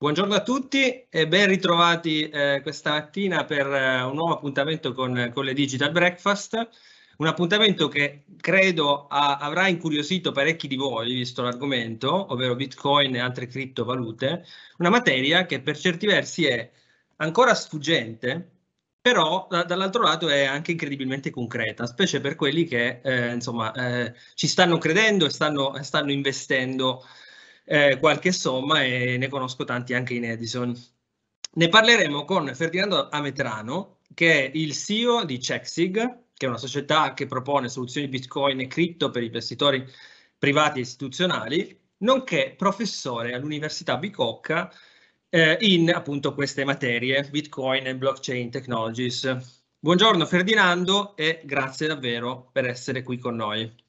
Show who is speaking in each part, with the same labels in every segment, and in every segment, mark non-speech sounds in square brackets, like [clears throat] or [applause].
Speaker 1: Buongiorno a tutti e ben ritrovati eh, questa mattina per eh, un nuovo appuntamento con, con, le Digital Breakfast, un appuntamento che credo a, avrà incuriosito parecchi di voi, visto l'argomento, ovvero Bitcoin e altre criptovalute, una materia che per certi versi è ancora sfuggente, però da, dall'altro lato è anche incredibilmente concreta, specie per quelli che eh, insomma, eh, ci stanno credendo e stanno, stanno investendo eh, qualche somma e ne conosco tanti anche in Edison. Ne parleremo con Ferdinando Ametrano, che è il CEO di Chexig, che è una società che propone soluzioni Bitcoin e cripto per investitori privati e istituzionali, nonché professore all'Università Bicocca eh, in appunto queste materie, Bitcoin e Blockchain Technologies. Buongiorno Ferdinando e grazie davvero per essere qui con noi.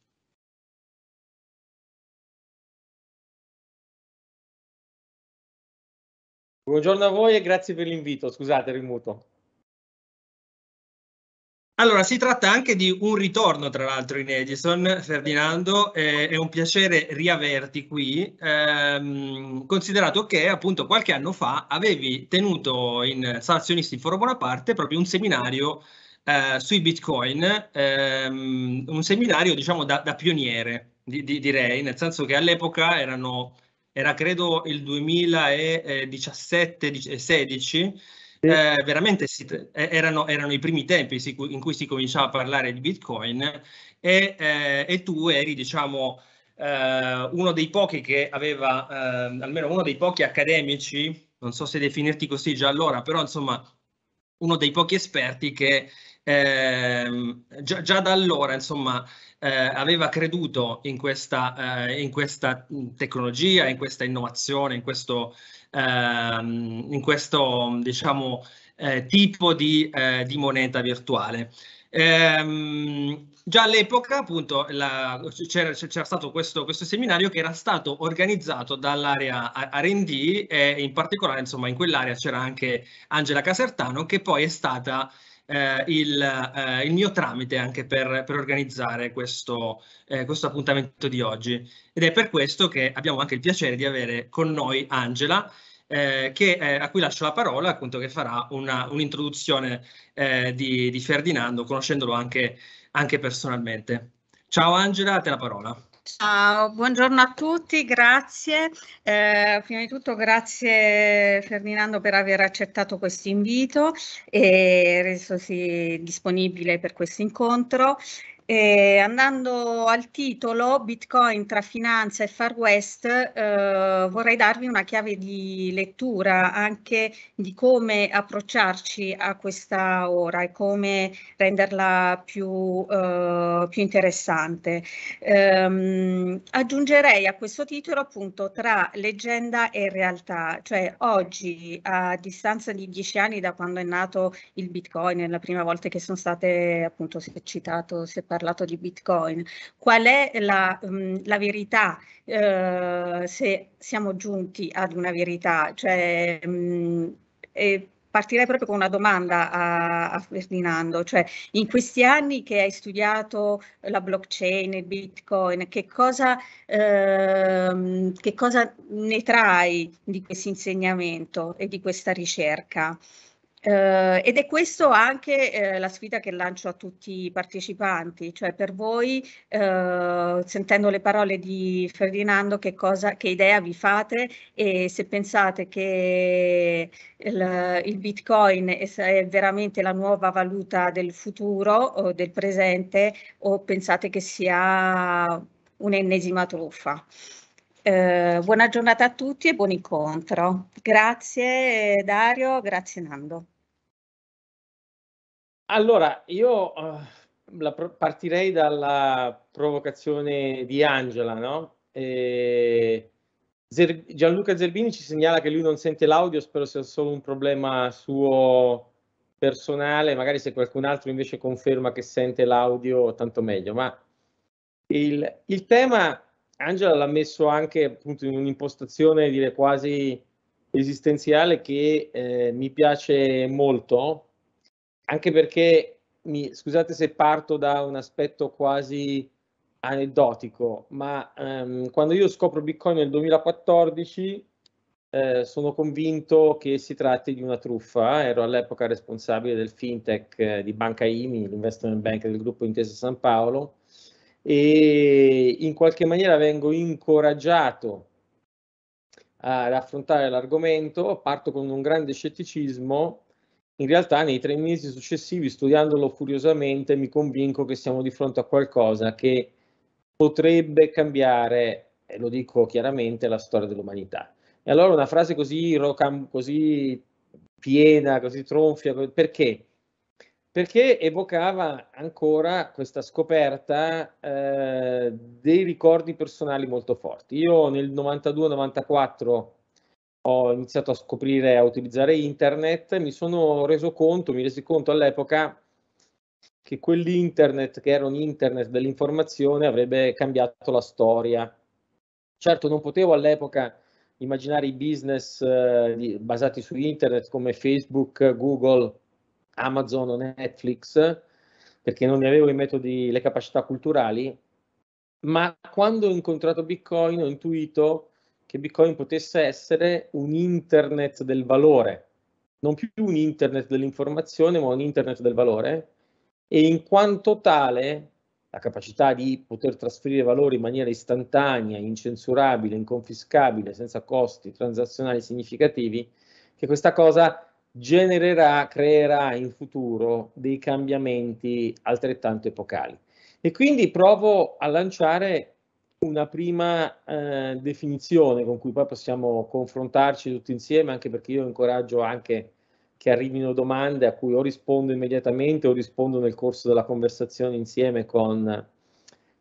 Speaker 2: Buongiorno a voi e grazie per l'invito. Scusate, rimuto. Allora, si tratta anche di un ritorno, tra l'altro, in Edison,
Speaker 1: Ferdinando, eh, è un piacere riaverti qui, ehm, considerato che appunto qualche anno fa avevi tenuto in Salazionisti Azionisti Foro Bonaparte proprio un seminario eh, sui bitcoin, ehm, un seminario diciamo da, da pioniere, di, di, direi, nel senso che all'epoca erano era credo il 2017-16, eh, veramente si, eh, erano, erano, i primi tempi in cui si cominciava a parlare di Bitcoin e, eh, e tu eri, diciamo, eh, uno dei pochi che aveva, eh, almeno uno dei pochi accademici, non so se definirti così già allora, però insomma uno dei pochi esperti che ehm, già, già, da allora, insomma, eh, aveva creduto in questa, eh, in questa, tecnologia, in questa innovazione, in questo, ehm, in questo diciamo, eh, tipo di, eh, di, moneta virtuale. Ehm, già all'epoca appunto la, c'era, c'era, stato questo, questo, seminario che era stato organizzato dall'area R&D e in particolare insomma in quell'area c'era anche Angela Casertano che poi è stata eh, il, eh, il, mio tramite anche per, per organizzare questo, eh, questo, appuntamento di oggi. Ed è per questo che abbiamo anche il piacere di avere con noi Angela, eh, che, eh, a cui lascio la parola, appunto, che farà un'introduzione un eh, di, di, Ferdinando, conoscendolo anche, anche personalmente. Ciao Angela, a te la parola.
Speaker 3: Ciao, buongiorno a tutti, grazie. Eh, prima di tutto grazie Ferdinando per aver accettato questo invito e resosi disponibile per questo incontro. E eh, andando al titolo Bitcoin tra finanza e Far West, eh, vorrei darvi una chiave di lettura anche di come approcciarci a questa ora e come renderla più, eh, più interessante. Ehm, aggiungerei a questo titolo appunto tra leggenda e realtà, cioè oggi a distanza di dieci anni da quando è nato il Bitcoin, è la prima volta che sono state appunto se citato, se parlato parlato di Bitcoin. Qual è la, mm, la verità? Eh, se siamo giunti ad una verità, cioè, mh, mm, eh, partirei proprio con una domanda a, a, Ferdinando, cioè in questi anni che hai studiato la blockchain, e bitcoin, che cosa, ehm, che cosa ne trai di questo insegnamento e di questa ricerca? Eh, ed è questa anche eh, la sfida che lancio a tutti i partecipanti, cioè per voi, eh, sentendo le parole di Ferdinando, che, cosa, che idea vi fate e se pensate che il, il Bitcoin è, è veramente la nuova valuta del futuro o del presente o pensate che sia un'ennesima truffa. Eh, buona giornata a tutti e buon incontro. Grazie Dario, grazie Nando.
Speaker 2: Allora, io uh, partirei dalla provocazione di Angela, no? E... Zer Gianluca Zerbini ci segnala che lui non sente l'audio, spero sia solo un problema suo personale, magari se qualcun altro invece conferma che sente l'audio, tanto meglio. Ma il, il tema Angela l'ha messo anche appunto in un'impostazione dire quasi esistenziale che eh, mi piace molto, anche perché mi, scusate se parto da un aspetto quasi aneddotico, ma ehm, quando io scopro Bitcoin nel 2014 eh, sono convinto che si tratti di una truffa. Ero all'epoca responsabile del fintech eh, di Banca IMI, l'investment bank del gruppo Intesa San Paolo, e in qualche maniera vengo incoraggiato ad affrontare l'argomento, parto con un grande scetticismo, in realtà nei tre mesi successivi studiandolo furiosamente mi convinco che siamo di fronte a qualcosa che potrebbe cambiare, e lo dico chiaramente, la storia dell'umanità. E allora una frase così, così piena, così tronfia, perché? perché evocava ancora questa scoperta eh, dei ricordi personali molto forti. Io nel 92-94 ho iniziato a scoprire, a utilizzare internet, mi sono reso conto, mi resi conto all'epoca che quell'internet, che era un internet dell'informazione, avrebbe cambiato la storia. Certo, non potevo all'epoca immaginare i business eh, basati su internet come Facebook, Google, Amazon o Netflix, perché non ne avevo i metodi, le capacità culturali, ma quando ho incontrato Bitcoin ho intuito che Bitcoin potesse essere un internet del valore, non più un internet dell'informazione, ma un internet del valore, e in quanto tale la capacità di poter trasferire valori in maniera istantanea, incensurabile, inconfiscabile, senza costi transazionali significativi, che questa cosa genererà, creerà in futuro dei cambiamenti altrettanto epocali. E quindi provo a lanciare una prima eh, definizione con cui poi possiamo confrontarci tutti insieme, anche perché io incoraggio anche che arrivino domande a cui o rispondo immediatamente o rispondo nel corso della conversazione insieme con,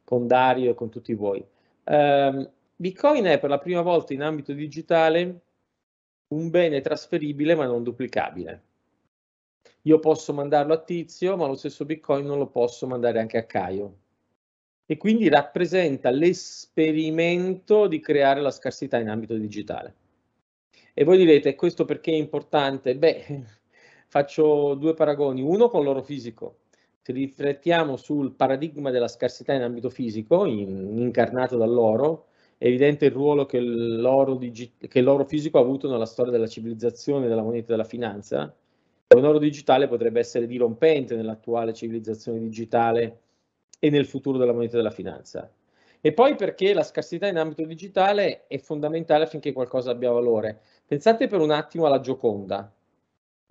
Speaker 2: con Dario e con tutti voi. Eh, Bitcoin è per la prima volta in ambito digitale un bene trasferibile ma non duplicabile. Io posso mandarlo a Tizio, ma lo stesso Bitcoin non lo posso mandare anche a Caio. E quindi rappresenta l'esperimento di creare la scarsità in ambito digitale. E voi direte, questo perché è importante? Beh, [laughs] faccio due paragoni, uno con l'oro fisico. Se riflettiamo sul paradigma della scarsità in ambito fisico, in, incarnato dall'oro, è evidente il ruolo che l'oro, che l'oro fisico ha avuto nella storia della civilizzazione, della moneta e della finanza. Un oro digitale potrebbe essere dirompente nell'attuale civilizzazione digitale e nel futuro della moneta e della finanza. E poi perché la scarsità in ambito digitale è fondamentale affinché qualcosa abbia valore. Pensate per un attimo alla Gioconda,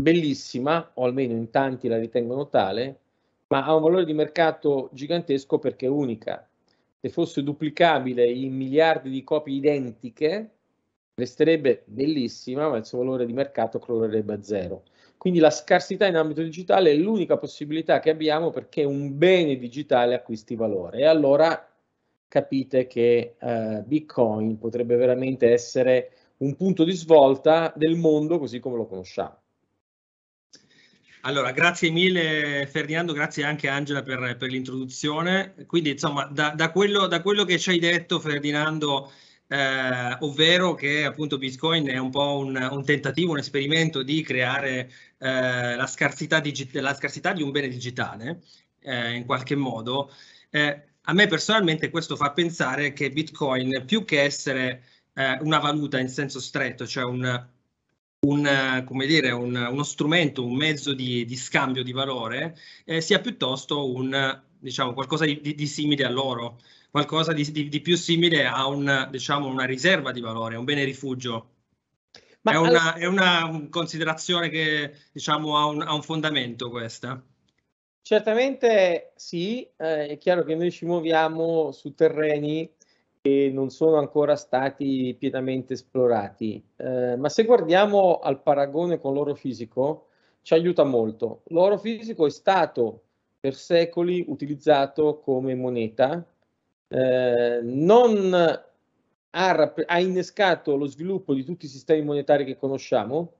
Speaker 2: bellissima, o almeno in tanti la ritengono tale, ma ha un valore di mercato gigantesco perché è unica se fosse duplicabile in miliardi di copie identiche, resterebbe bellissima, ma il suo valore di mercato crollerebbe a zero. Quindi la scarsità in ambito digitale è l'unica possibilità che abbiamo perché un bene digitale acquisti valore. E allora capite che eh, Bitcoin potrebbe veramente essere un punto di svolta del mondo così come lo conosciamo.
Speaker 1: Allora, grazie mille Ferdinando, grazie anche Angela per, per l'introduzione. Quindi, insomma, da, da, quello, da, quello, che ci hai detto, Ferdinando, eh, ovvero che appunto Bitcoin è un po' un, un tentativo, un esperimento di creare eh, la, scarsità la, scarsità di un bene digitale, eh, in qualche modo. Eh, a me personalmente questo fa pensare che Bitcoin, più che essere eh, una valuta in senso stretto, cioè un un, dire, un, uno strumento, un mezzo di, di scambio di valore, eh, sia piuttosto un, diciamo, qualcosa di, di, di, simile all'oro, qualcosa di, più simile a un, diciamo, una riserva di valore, un bene rifugio.
Speaker 2: È una, è,
Speaker 1: una, considerazione che diciamo, ha, un, ha un fondamento questa?
Speaker 2: Certamente sì, eh, è chiaro che noi ci muoviamo su terreni non sono ancora stati pienamente esplorati. Eh, ma se guardiamo al paragone con l'oro fisico, ci aiuta molto. L'oro fisico è stato per secoli utilizzato come moneta, eh, non ha, ha innescato lo sviluppo di tutti i sistemi monetari che conosciamo.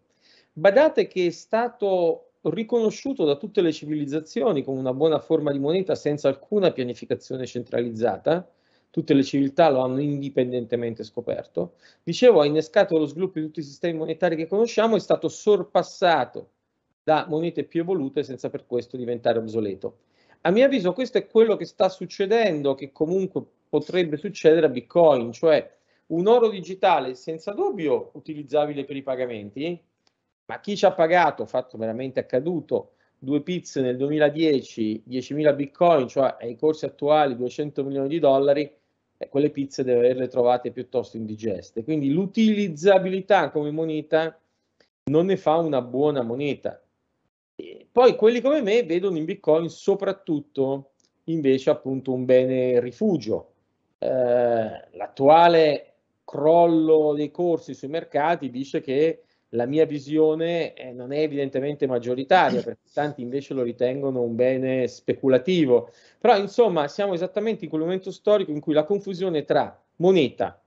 Speaker 2: Badate che è stato riconosciuto da tutte le civilizzazioni come una buona forma di moneta senza alcuna pianificazione centralizzata, tutte le civiltà lo hanno indipendentemente scoperto, dicevo ha innescato lo sviluppo di tutti i sistemi monetari che conosciamo, è stato sorpassato da monete più evolute senza per questo diventare obsoleto. A mio avviso questo è quello che sta succedendo, che comunque potrebbe succedere a Bitcoin, cioè un oro digitale senza dubbio utilizzabile per i pagamenti, ma chi ci ha pagato, fatto veramente accaduto, due pizze nel 2010, 10.000 bitcoin, cioè ai corsi attuali 200 milioni di dollari, eh, quelle pizze deve averle trovate piuttosto indigeste. Quindi l'utilizzabilità come moneta non ne fa una buona moneta. poi quelli come me vedono in Bitcoin soprattutto invece appunto un bene rifugio. Eh, l'attuale crollo dei corsi sui mercati dice che la mia visione eh, non è evidentemente maggioritaria, perché tanti invece lo ritengono un bene speculativo. Però, insomma, siamo esattamente in quel momento storico in cui la confusione tra moneta,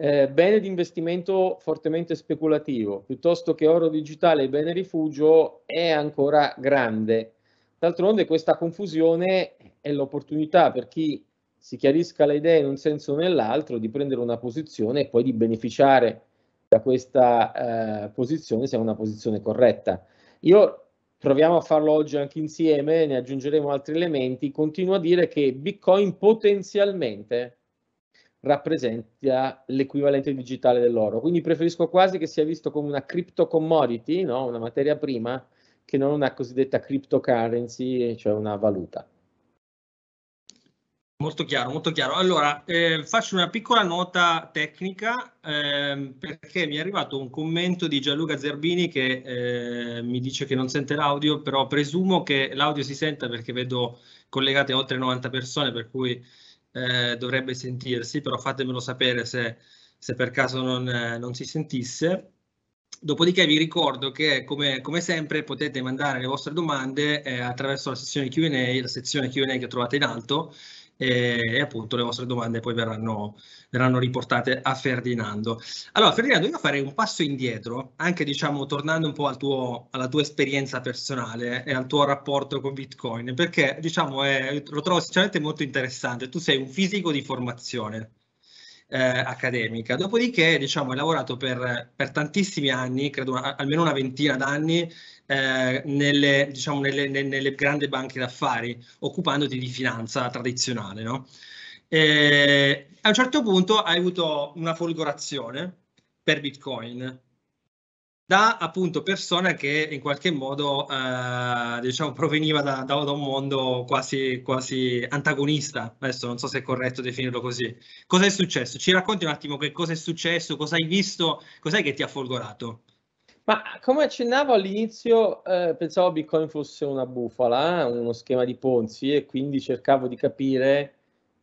Speaker 2: eh, bene di investimento fortemente speculativo, piuttosto che oro digitale e bene rifugio, è ancora grande. D'altronde questa confusione è l'opportunità per chi si chiarisca le idee in un senso o nell'altro di prendere una posizione e poi di beneficiare da questa eh, posizione sia una posizione corretta. Io proviamo a farlo oggi anche insieme, ne aggiungeremo altri elementi, continuo a dire che Bitcoin potenzialmente rappresenta l'equivalente digitale dell'oro, quindi preferisco quasi che sia visto come una crypto commodity, no? una materia prima, che non una cosiddetta cryptocurrency, cioè una valuta.
Speaker 1: Molto chiaro, molto chiaro. Allora, eh, faccio una piccola nota tecnica eh, perché mi è arrivato un commento di Gianluca Zerbini che eh, mi dice che non sente l'audio, però presumo che l'audio si senta perché vedo collegate oltre 90 persone, per cui eh, dovrebbe sentirsi, però fatemelo sapere se, se per caso non, eh, non, si sentisse. Dopodiché vi ricordo che come, come sempre potete mandare le vostre domande eh, attraverso la sezione Q&A, la sezione Q&A che trovate in alto, e, e appunto le vostre domande poi verranno, verranno, riportate a Ferdinando. Allora Ferdinando io farei un passo indietro, anche diciamo tornando un po' al tuo, alla tua esperienza personale e al tuo rapporto con Bitcoin, perché diciamo è, lo trovo sinceramente molto interessante, tu sei un fisico di formazione, eh, accademica. Dopodiché, diciamo, ho lavorato per, per tantissimi anni, credo una, almeno una ventina d'anni, eh, nelle, diciamo, nelle, nelle, grandi banche d'affari, occupandoti di finanza tradizionale. No? a un certo punto hai avuto una folgorazione per Bitcoin da appunto persona che in qualche modo eh, diciamo proveniva da, da, un mondo quasi, quasi, antagonista, adesso non so se è corretto definirlo così. Cosa è successo? Ci racconti un attimo che cosa è successo, cosa hai visto, cos'è che ti ha folgorato?
Speaker 2: Ma come accennavo all'inizio eh, pensavo Bitcoin fosse una bufala, uno schema di Ponzi e quindi cercavo di capire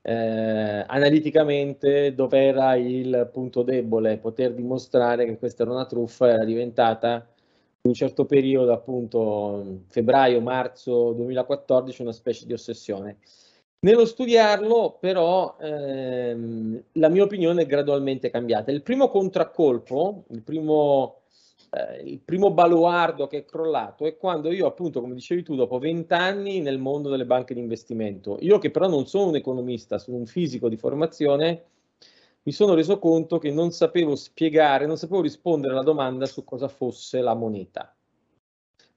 Speaker 2: eh, analiticamente dove era il punto debole, poter dimostrare che questa era una truffa era diventata in un certo periodo, appunto febbraio-marzo 2014, una specie di ossessione. Nello studiarlo però ehm, la mia opinione è gradualmente cambiata. Il primo contraccolpo, il primo eh, il primo baluardo che è crollato è quando io, appunto, come dicevi tu, dopo vent'anni nel mondo delle banche di investimento, io che però non sono un economista, sono un fisico di formazione, mi sono reso conto che non sapevo spiegare, non sapevo rispondere alla domanda su cosa fosse la moneta.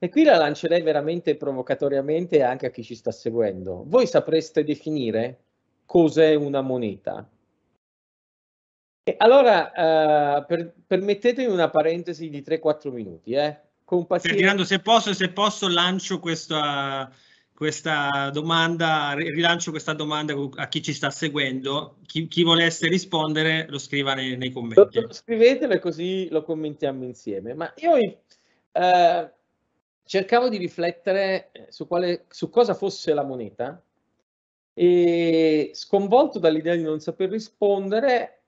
Speaker 2: E qui la lancerei veramente provocatoriamente anche a chi ci sta seguendo. Voi sapreste definire cos'è una moneta? Allora, eh, per, permettetemi una parentesi di 3-4 minuti. Eh. Con pazienza... Ferdinando, se posso, se posso lancio
Speaker 1: questa, questa, domanda, rilancio questa domanda a chi ci sta seguendo. Chi, chi volesse rispondere lo scriva nei, nei commenti.
Speaker 2: Lo, scrivetelo così lo commentiamo insieme. Ma io eh, cercavo di riflettere eh, su, quale, su cosa fosse la moneta e sconvolto dall'idea di non saper rispondere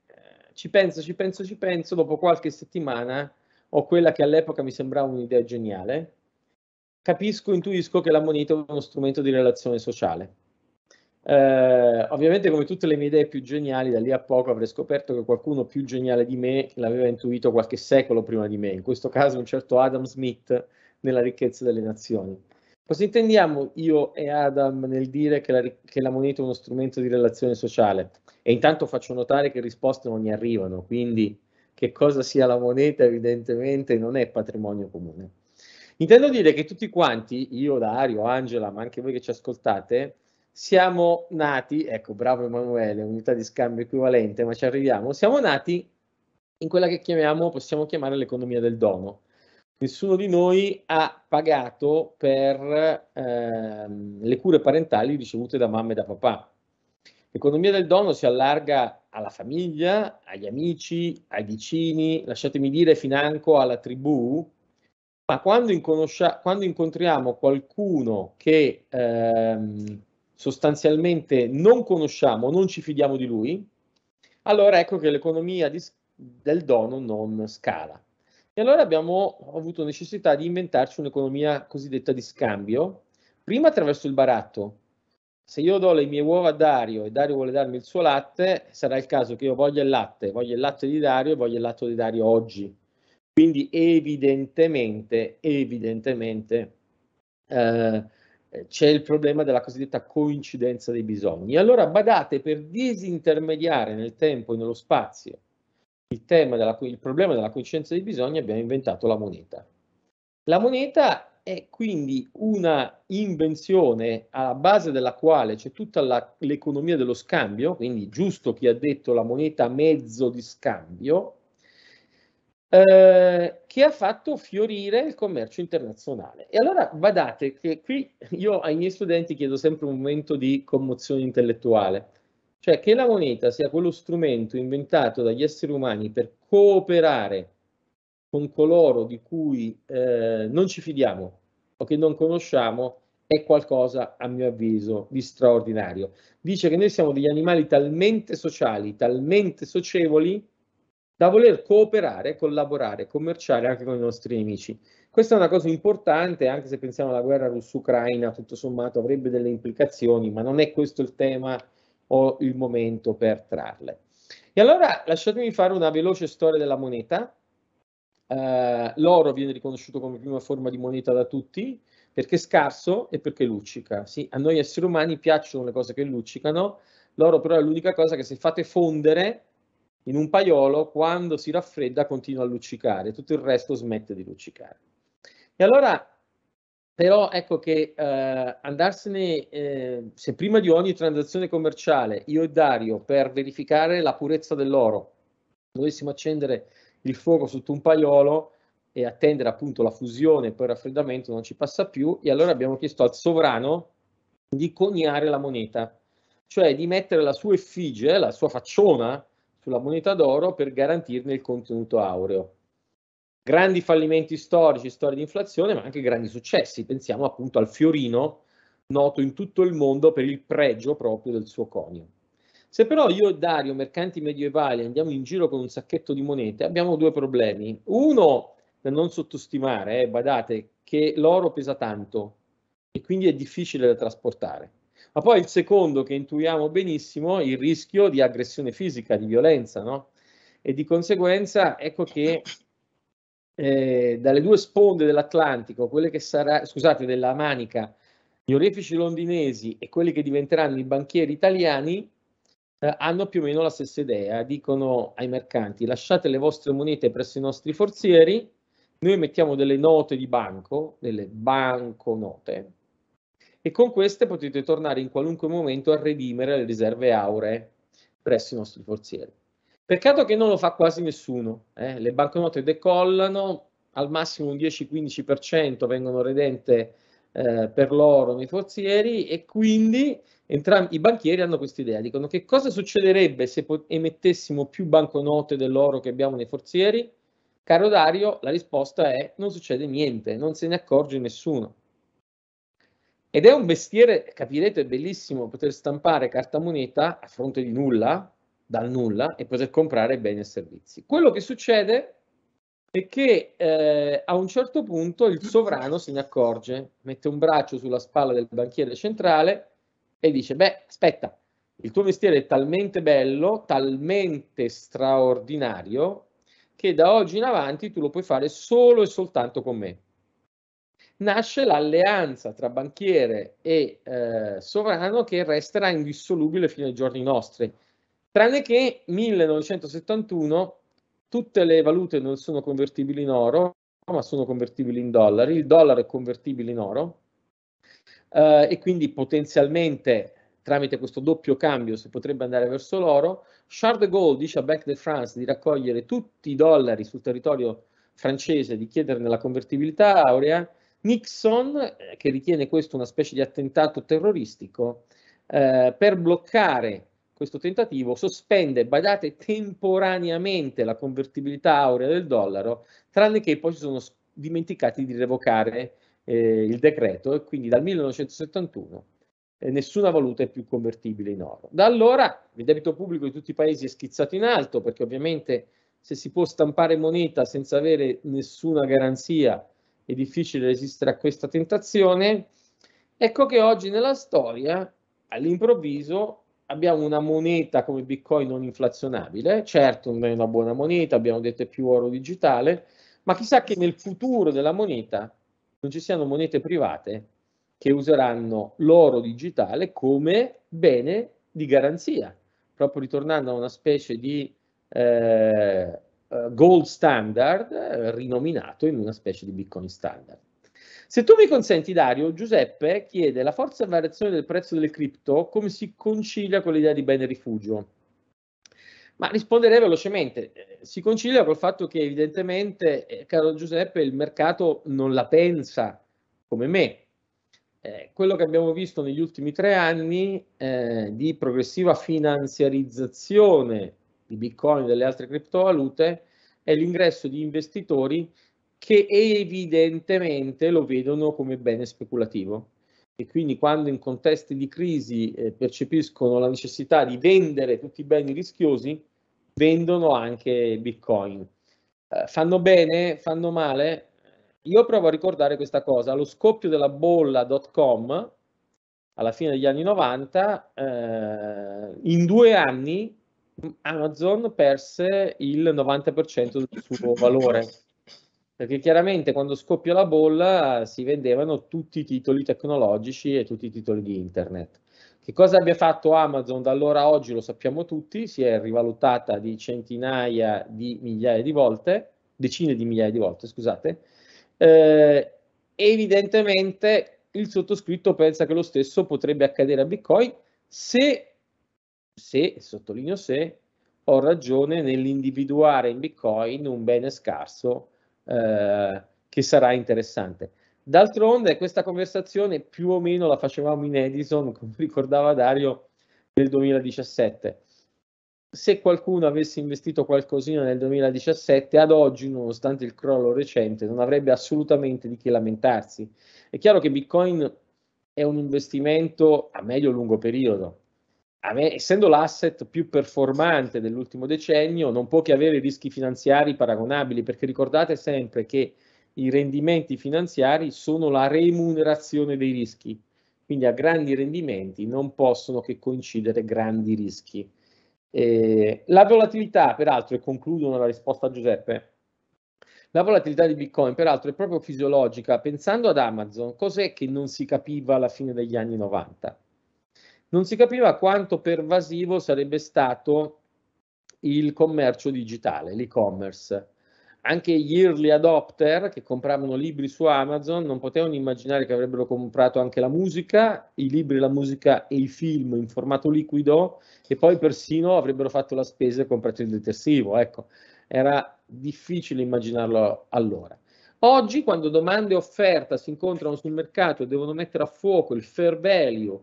Speaker 2: ci penso, ci penso, ci penso, dopo qualche settimana ho quella che all'epoca mi sembrava un'idea geniale, capisco, intuisco che la moneta è uno strumento di relazione sociale. Eh, ovviamente come tutte le mie idee più geniali, da lì a poco avrei scoperto che qualcuno più geniale di me l'aveva intuito qualche secolo prima di me, in questo caso un certo Adam Smith nella ricchezza delle nazioni. Cosa intendiamo io e Adam nel dire che la, che la moneta è uno strumento di relazione sociale? E intanto faccio notare che risposte non mi arrivano, quindi che cosa sia la moneta evidentemente non è patrimonio comune. Intendo dire che tutti quanti, io, Dario, Angela, ma anche voi che ci ascoltate, siamo nati, ecco, bravo Emanuele, unità di scambio equivalente, ma ci arriviamo, siamo nati in quella che chiamiamo, possiamo chiamare l'economia del dono. Nessuno di noi ha pagato per ehm, le cure parentali ricevute da mamma e da papà. L'economia del dono si allarga alla famiglia, agli amici, ai vicini, lasciatemi dire financo alla tribù, ma quando, quando incontriamo qualcuno che ehm, sostanzialmente non conosciamo, non ci fidiamo di lui, allora ecco che l'economia del dono non scala. E allora abbiamo avuto necessità di inventarci un'economia cosiddetta di scambio, prima attraverso il baratto, se io do le mie uova a Dario e Dario vuole darmi il suo latte, sarà il caso che io voglia il latte, voglio il latte di Dario e voglio il latte di Dario oggi. Quindi evidentemente, evidentemente eh, c'è il problema della cosiddetta coincidenza dei bisogni. Allora badate per disintermediare nel tempo e nello spazio il, della, il problema della coincidenza dei bisogni abbiamo inventato la moneta. La moneta è quindi una invenzione alla base della quale c'è tutta la, l'economia dello scambio, quindi giusto chi ha detto la moneta mezzo di scambio, eh, che ha fatto fiorire il commercio internazionale. E allora badate che qui io ai miei studenti chiedo sempre un momento di commozione intellettuale, cioè che la moneta sia quello strumento inventato dagli esseri umani per cooperare con coloro di cui eh, non ci fidiamo o che non conosciamo è qualcosa, a mio avviso, di straordinario. Dice che noi siamo degli animali talmente sociali, talmente socievoli, da voler cooperare, collaborare, commerciare anche con i nostri nemici. Questa è una cosa importante, anche se pensiamo alla guerra russo-ucraina, tutto sommato avrebbe delle implicazioni, ma non è questo il tema o il momento per trarle. E allora lasciatemi fare una veloce storia della moneta, eh, l'oro viene riconosciuto come prima forma di moneta da tutti perché è scarso e perché luccica. Sì, a noi esseri umani piacciono le cose che luccicano, l'oro però è l'unica cosa che se fate fondere in un paiolo, quando si raffredda continua a luccicare, tutto il resto smette di luccicare. E allora, però, ecco che eh, andarsene, eh, se prima di ogni transazione commerciale io e Dario, per verificare la purezza dell'oro, dovessimo accendere il fuoco sotto un paiolo e attendere appunto la fusione e poi il raffreddamento non ci passa più e allora abbiamo chiesto al sovrano di coniare la moneta, cioè di mettere la sua effigie, la sua facciona sulla moneta d'oro per garantirne il contenuto aureo. Grandi fallimenti storici, storia di inflazione, ma anche grandi successi. Pensiamo appunto al fiorino, noto in tutto il mondo per il pregio proprio del suo conio. Se però io e Dario, mercanti medievali, andiamo in giro con un sacchetto di monete, abbiamo due problemi. Uno, da non sottostimare, eh, badate, che l'oro pesa tanto e quindi è difficile da trasportare. Ma poi il secondo che intuiamo benissimo, il rischio di aggressione fisica, di violenza, no? E di conseguenza ecco che eh, dalle due sponde dell'Atlantico, quelle che sarà, scusate, della Manica, gli orefici londinesi e quelli che diventeranno i banchieri italiani, eh, hanno più o meno la stessa idea, dicono ai mercanti lasciate le vostre monete presso i nostri forzieri, noi mettiamo delle note di banco, delle banconote, e con queste potete tornare in qualunque momento a redimere le riserve auree presso i nostri forzieri. Peccato che non lo fa quasi nessuno, eh? le banconote decollano, al massimo un 10-15% vengono redente eh, per loro nei forzieri e quindi entrambi i banchieri hanno questa idea, dicono che cosa succederebbe se emettessimo più banconote dell'oro che abbiamo nei forzieri? Caro Dario, la risposta è non succede niente, non se ne accorge nessuno. Ed è un mestiere, capirete, bellissimo poter stampare carta moneta a fronte di nulla, dal nulla, e poter comprare beni e servizi. Quello che succede e che eh, a un certo punto il sovrano se ne accorge, mette un braccio sulla spalla del banchiere centrale e dice, beh, aspetta, il tuo mestiere è talmente bello, talmente straordinario, che da oggi in avanti tu lo puoi fare solo e soltanto con me. Nasce l'alleanza tra banchiere e eh, sovrano che resterà indissolubile fino ai giorni nostri, tranne che 1971 tutte le valute non sono convertibili in oro, ma sono convertibili in dollari, il dollaro è convertibile in oro eh, e quindi potenzialmente tramite questo doppio cambio si potrebbe andare verso l'oro. Charles de Gaulle dice a Banque de France di raccogliere tutti i dollari sul territorio francese, di chiederne la convertibilità aurea. Nixon, eh, che ritiene questo una specie di attentato terroristico, eh, per bloccare questo tentativo, sospende, badate, temporaneamente la convertibilità aurea del dollaro, tranne che poi si sono dimenticati di revocare eh, il decreto e quindi dal 1971 eh, nessuna valuta è più convertibile in oro. Da allora il debito pubblico di tutti i paesi è schizzato in alto perché ovviamente se si può stampare moneta senza avere nessuna garanzia è difficile resistere a questa tentazione. Ecco che oggi nella storia all'improvviso abbiamo una moneta come Bitcoin non inflazionabile, certo non è una buona moneta, abbiamo detto più oro digitale, ma chissà che nel futuro della moneta non ci siano monete private che useranno l'oro digitale come bene di garanzia, proprio ritornando a una specie di eh, eh gold standard eh, rinominato in una specie di Bitcoin standard. Se tu mi consenti, Dario, Giuseppe chiede la forza variazione del prezzo delle cripto come si concilia con l'idea di bene rifugio? Ma risponderei velocemente, eh, si concilia col fatto che evidentemente, eh, caro Giuseppe, il mercato non la pensa come me. Eh, quello che abbiamo visto negli ultimi tre anni eh, di progressiva finanziarizzazione di Bitcoin e delle altre criptovalute è l'ingresso di investitori che evidentemente lo vedono come bene speculativo e quindi quando in contesti di crisi eh, percepiscono la necessità di vendere tutti i beni rischiosi, vendono anche Bitcoin. Eh, fanno bene, fanno male? Io provo a ricordare questa cosa. Allo scoppio della bolla .com, alla fine degli anni 90, eh, in due anni Amazon perse il 90% del suo valore perché chiaramente quando scoppiò la bolla eh, si vendevano tutti i titoli tecnologici e tutti i titoli di internet. Che cosa abbia fatto Amazon da allora a oggi lo sappiamo tutti, si è rivalutata di centinaia di migliaia di volte, decine di migliaia di volte, scusate, eh, evidentemente il sottoscritto pensa che lo stesso potrebbe accadere a Bitcoin se, se sottolineo se, ho ragione nell'individuare in Bitcoin un bene scarso eh, che sarà interessante. D'altronde questa conversazione più o meno la facevamo in Edison, [laughs] come ricordava Dario, nel 2017. Se qualcuno avesse investito qualcosina nel 2017, ad oggi, nonostante il crollo recente, non avrebbe assolutamente di che lamentarsi. È chiaro che Bitcoin è un investimento a medio-lungo periodo, ave- essendo l'asset più performante dell'ultimo decennio, non può che avere rischi finanziari paragonabili, perché ricordate sempre che i rendimenti finanziari sono la remunerazione dei rischi, quindi a grandi rendimenti non possono che coincidere grandi rischi. Eh, la volatilità, peraltro, e concludo nella risposta a Giuseppe, la volatilità di Bitcoin, peraltro, è proprio fisiologica. Pensando ad Amazon, cos'è che non si capiva alla fine degli anni 90? non si capiva quanto pervasivo sarebbe stato il commercio digitale, l'e-commerce. Anche gli early adopter che compravano libri su Amazon non potevano immaginare che avrebbero comprato anche la musica, i libri, la musica e i film in formato liquido e poi persino avrebbero fatto la spesa e comprato il detersivo. Ecco, era difficile immaginarlo allora. Oggi, quando domande e offerta si incontrano sul mercato e devono mettere a fuoco il fair value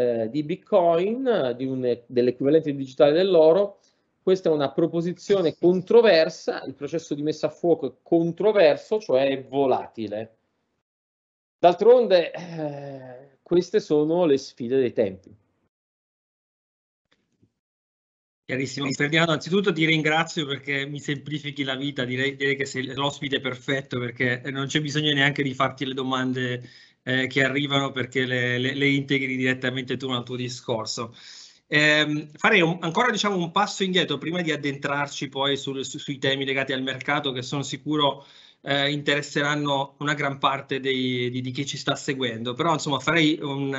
Speaker 2: eh, di Bitcoin, di dell'equivalente digitale dell'oro. Questa è una proposizione controversa, il processo di messa a fuoco è controverso, cioè è volatile. D'altronde eh, queste sono le sfide dei tempi.
Speaker 1: Chiarissimo, Ferdinando, anzitutto ti ringrazio perché mi semplifichi la vita, direi, direi che sei l'ospite perfetto perché non c'è bisogno neanche di farti le domande eh, che arrivano perché le, le, le, integri direttamente tu nel tuo discorso. Eh, farei un, ancora diciamo, un passo indietro prima di addentrarci poi sul, su, sui temi legati al mercato che sono sicuro eh, interesseranno una gran parte dei, di, di, chi ci sta seguendo, però insomma farei un,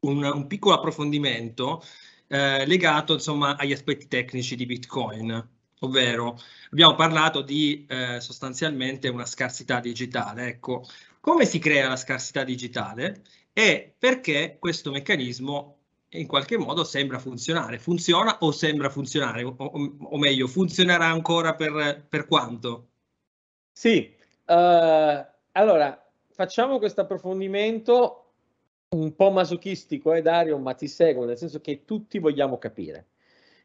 Speaker 1: un, un piccolo approfondimento eh, legato insomma agli aspetti tecnici di Bitcoin, ovvero abbiamo parlato di eh, sostanzialmente una scarsità digitale, ecco, come si crea la scarsità digitale e perché questo meccanismo in qualche modo sembra funzionare, funziona o sembra funzionare, o, o meglio, funzionerà ancora per, per quanto?
Speaker 2: Sì, uh, allora facciamo questo approfondimento un po' masochistico, eh Dario, ma ti seguo, nel senso che tutti vogliamo capire.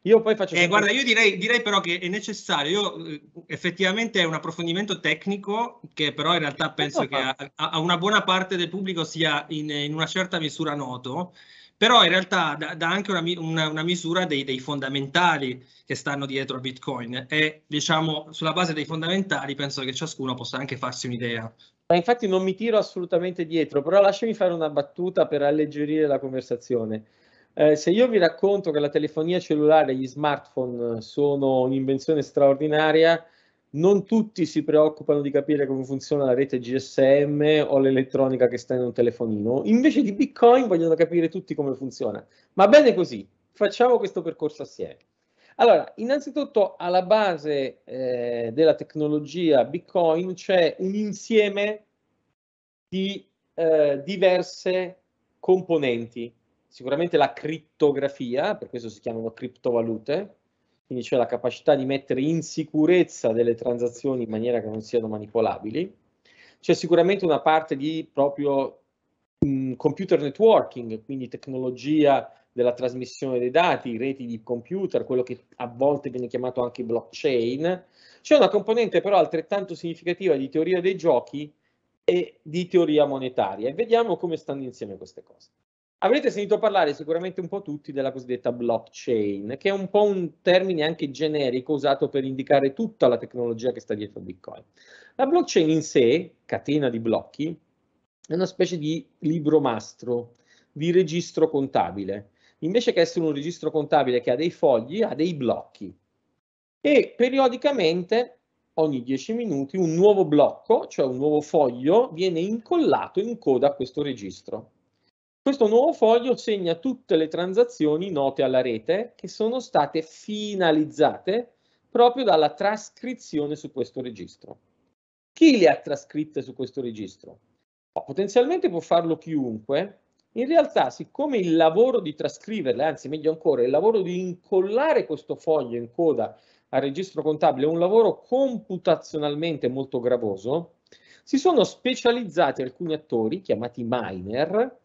Speaker 2: Io poi faccio... Eh, Guarda, io direi,
Speaker 1: direi, però che è necessario, io, eh, effettivamente è un approfondimento tecnico che però in realtà penso che a, a, una buona parte del pubblico sia in, in una certa misura noto, però in realtà dà anche una, una, una misura dei, dei, fondamentali che stanno dietro a Bitcoin e diciamo sulla base dei fondamentali penso
Speaker 2: che ciascuno possa anche farsi un'idea. infatti non mi tiro assolutamente dietro, però lasciami fare una battuta per alleggerire la conversazione. Eh, se io vi racconto che la telefonia cellulare e gli smartphone eh, sono un'invenzione straordinaria, non tutti si preoccupano di capire come funziona la rete GSM o l'elettronica che sta in un telefonino. Invece di Bitcoin vogliono capire tutti come funziona. Ma bene così, facciamo questo percorso assieme. Allora, innanzitutto alla base eh, della tecnologia Bitcoin c'è un insieme di eh, diverse componenti sicuramente la criptografia, per questo si chiamano criptovalute, quindi c'è cioè la capacità di mettere in sicurezza delle transazioni in maniera che non siano manipolabili. C'è sicuramente una parte di proprio mh, mm, computer networking, quindi tecnologia della trasmissione dei dati, reti di computer, quello che a volte viene chiamato anche blockchain. C'è una componente però altrettanto significativa di teoria dei giochi e di teoria monetaria vediamo come stanno insieme queste cose. Avrete sentito parlare sicuramente un po' tutti della cosiddetta blockchain, che è un po' un termine anche generico usato per indicare tutta la tecnologia che sta dietro Bitcoin. La blockchain in sé, catena di blocchi, è una specie di libro mastro, di registro contabile. Invece che essere un registro contabile che ha dei fogli, ha dei blocchi. E periodicamente, ogni 10 minuti, un nuovo blocco, cioè un nuovo foglio, viene incollato in coda a questo registro. Questo nuovo foglio segna tutte le transazioni note alla rete che sono state finalizzate proprio dalla trascrizione su questo registro. Chi le ha trascritte su questo registro? Oh, potenzialmente può farlo chiunque, in realtà siccome il lavoro di trascriverle, anzi meglio ancora, il lavoro di incollare questo foglio in coda al registro contabile è un lavoro computazionalmente molto gravoso, si sono specializzati alcuni attori, chiamati miner,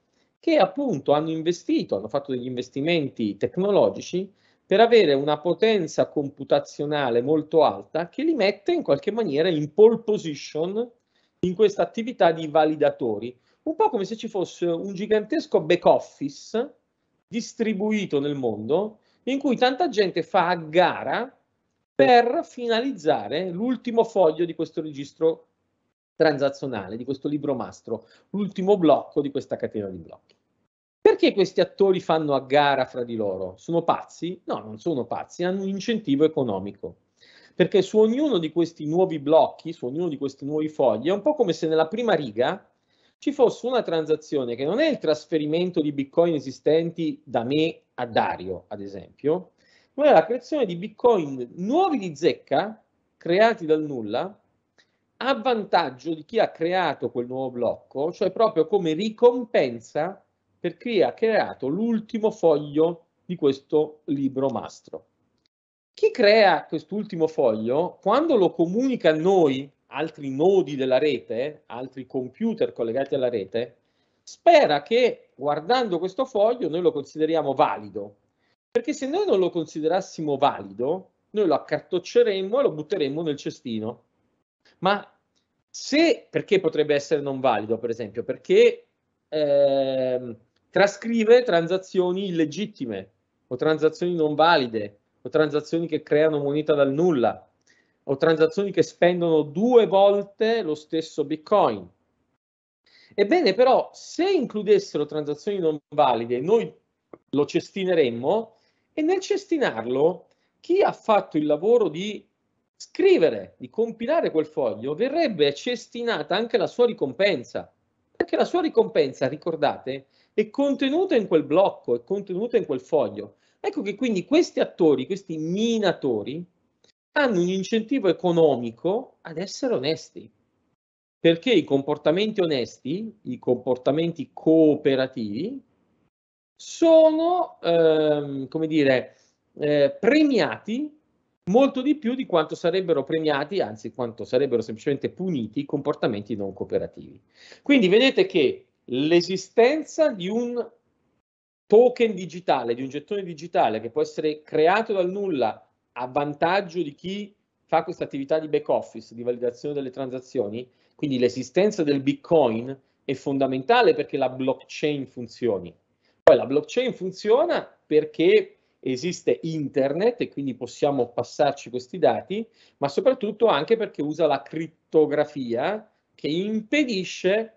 Speaker 2: che appunto hanno investito, hanno fatto degli investimenti tecnologici per avere una potenza computazionale molto alta che li mette in qualche maniera in pole position in questa attività di validatori, un po' come se ci fosse un gigantesco back office distribuito nel mondo in cui tanta gente fa a gara per finalizzare l'ultimo foglio di questo registro transazionale, di questo libro mastro, l'ultimo blocco di questa catena di blocchi. Perché questi attori fanno a gara fra di loro? Sono pazzi? No, non sono pazzi, hanno un incentivo economico. Perché su ognuno di questi nuovi blocchi, su ognuno di questi nuovi fogli, è un po' come se nella prima riga ci fosse una transazione che non è il trasferimento di bitcoin esistenti da me a Dario, ad esempio, ma è la creazione di bitcoin nuovi di zecca, creati dal nulla, a vantaggio di chi ha creato quel nuovo blocco, cioè proprio come ricompensa per chi ha creato l'ultimo foglio di questo libro mastro. Chi crea quest'ultimo foglio, quando lo comunica a noi, altri nodi della rete, altri computer collegati alla rete, spera che guardando questo foglio noi lo consideriamo valido. Perché se noi non lo considerassimo valido, noi lo accartocceremmo e lo butteremmo nel cestino ma se, perché potrebbe essere non valido, per esempio? Perché eh, trascrive transazioni illegittime o transazioni non valide o transazioni che creano moneta dal nulla o transazioni che spendono due volte lo stesso Bitcoin. Ebbene, però, se includessero transazioni non valide, noi lo cestineremmo e nel cestinarlo chi ha fatto il lavoro di scrivere, di compilare quel foglio, verrebbe cestinata anche la sua ricompensa. Perché la sua ricompensa, ricordate, è contenuta in quel blocco, è contenuta in quel foglio. Ecco che quindi questi attori, questi minatori, hanno un incentivo economico ad essere onesti. Perché i comportamenti onesti, i comportamenti cooperativi, sono, ehm, come dire, eh, premiati molto di più di quanto sarebbero premiati, anzi quanto sarebbero semplicemente puniti i comportamenti non cooperativi. Quindi vedete che l'esistenza di un token digitale, di un gettone digitale che può essere creato dal nulla a vantaggio di chi fa questa attività di back office, di validazione delle transazioni, quindi l'esistenza del Bitcoin è fondamentale perché la blockchain funzioni. Poi la blockchain funziona perché esiste internet e quindi possiamo passarci questi dati, ma soprattutto anche perché usa la criptografia che impedisce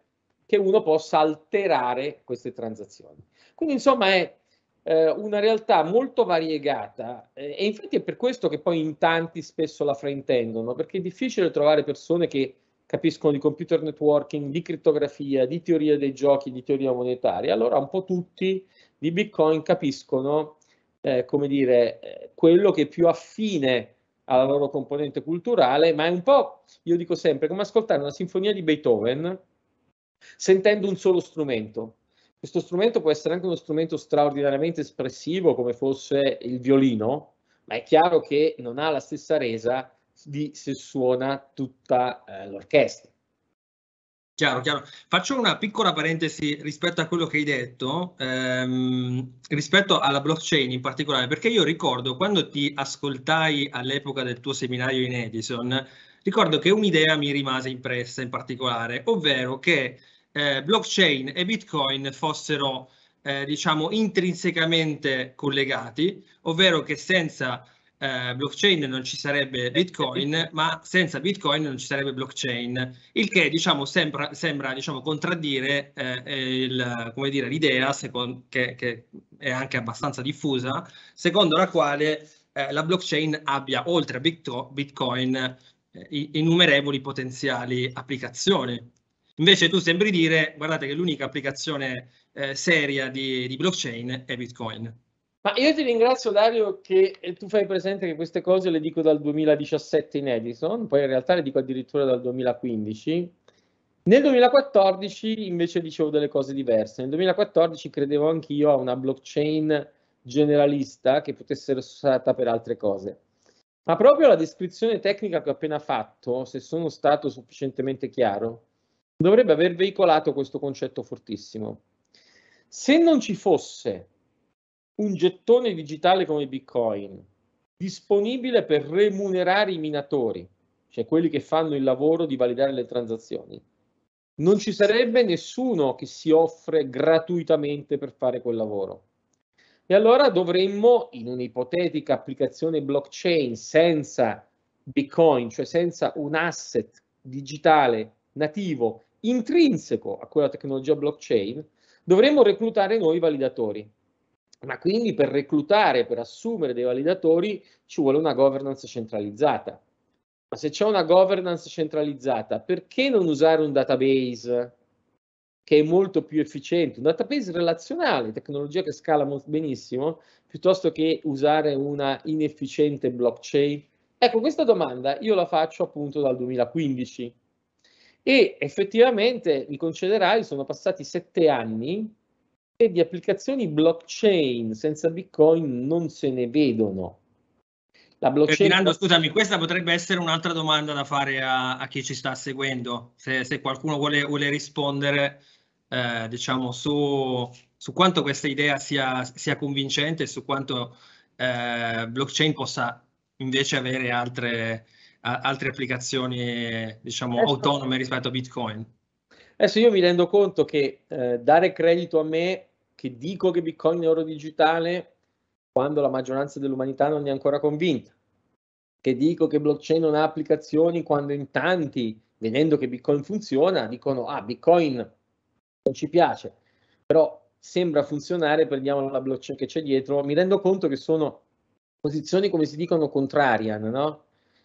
Speaker 2: che uno possa alterare queste transazioni. Quindi insomma è eh, una realtà molto variegata eh, e infatti è per questo che poi in tanti spesso la fraintendono, perché è difficile trovare persone che capiscono di computer networking, di criptografia, di teoria dei giochi, di teoria monetaria, allora un po' tutti di Bitcoin capiscono eh, come dire, eh, quello che è più affine alla loro componente culturale, ma è un po', io dico sempre, come ascoltare una sinfonia di Beethoven sentendo un solo strumento. Questo strumento può essere anche uno strumento straordinariamente espressivo come fosse il violino, ma è chiaro che non ha la stessa resa di se suona tutta eh, l'orchestra.
Speaker 1: Chiaro, chiaro. Faccio una piccola parentesi rispetto a quello che hai detto, ehm, rispetto alla blockchain in particolare, perché io ricordo quando ti ascoltai all'epoca del tuo seminario in Edison, ricordo che un'idea mi rimase impressa in particolare, ovvero che eh, blockchain e Bitcoin fossero, eh, diciamo, intrinsecamente collegati, ovvero che senza eh, blockchain non ci sarebbe Bitcoin, ma senza Bitcoin non ci sarebbe blockchain, il che diciamo, sembra, sembra diciamo, contraddire eh, il, dire, l'idea secondo, che, che, è anche abbastanza diffusa, secondo la quale eh, la blockchain abbia oltre a Bitcoin eh, innumerevoli potenziali applicazioni. Invece tu sembri dire, guardate che l'unica applicazione eh, seria di, di blockchain è Bitcoin.
Speaker 2: Ma io ti ringrazio Dario che eh, tu fai presente che queste cose le dico dal 2017 in Edison, poi in realtà le dico addirittura dal 2015. Nel 2014 invece dicevo delle cose diverse. Nel 2014 credevo anch'io a una blockchain generalista che potesse essere usata per altre cose. Ma proprio la descrizione tecnica che ho appena fatto, se sono stato sufficientemente chiaro, dovrebbe aver veicolato questo concetto fortissimo. Se non ci fosse un gettone digitale come Bitcoin disponibile per remunerare i minatori, cioè quelli che fanno il lavoro di validare le transazioni, non ci sarebbe nessuno che si offre gratuitamente per fare quel lavoro. E allora dovremmo, in un'ipotetica applicazione blockchain senza Bitcoin, cioè senza un asset digitale nativo intrinseco a quella tecnologia blockchain, dovremmo reclutare noi validatori ma quindi per reclutare, per assumere dei validatori ci vuole una governance centralizzata. Ma se c'è una governance centralizzata, perché non usare un database che è molto più efficiente, un database relazionale, tecnologia che scala benissimo, piuttosto che usare una inefficiente blockchain? Ecco, questa domanda io la faccio appunto dal 2015 e effettivamente, mi concederai, sono passati sette anni e di applicazioni blockchain senza Bitcoin non se ne vedono. La blockchain... Ferdinando,
Speaker 1: scusami, questa potrebbe essere un'altra domanda da fare a, a chi ci sta seguendo, se, se qualcuno vuole, vuole rispondere eh, diciamo, su, su, quanto questa idea sia, sia convincente e su quanto eh, blockchain possa invece avere altre, a, altre applicazioni diciamo, adesso, autonome rispetto a Bitcoin.
Speaker 2: Adesso io mi rendo conto che eh, dare credito a me che dico che Bitcoin è oro digitale quando la maggioranza dell'umanità non è ancora convinta, che dico che blockchain non ha applicazioni quando in tanti, vedendo che Bitcoin funziona, dicono ah Bitcoin non ci piace, però sembra funzionare, prendiamo la blockchain che c'è dietro, mi rendo conto che sono posizioni come si dicono contrarian, no?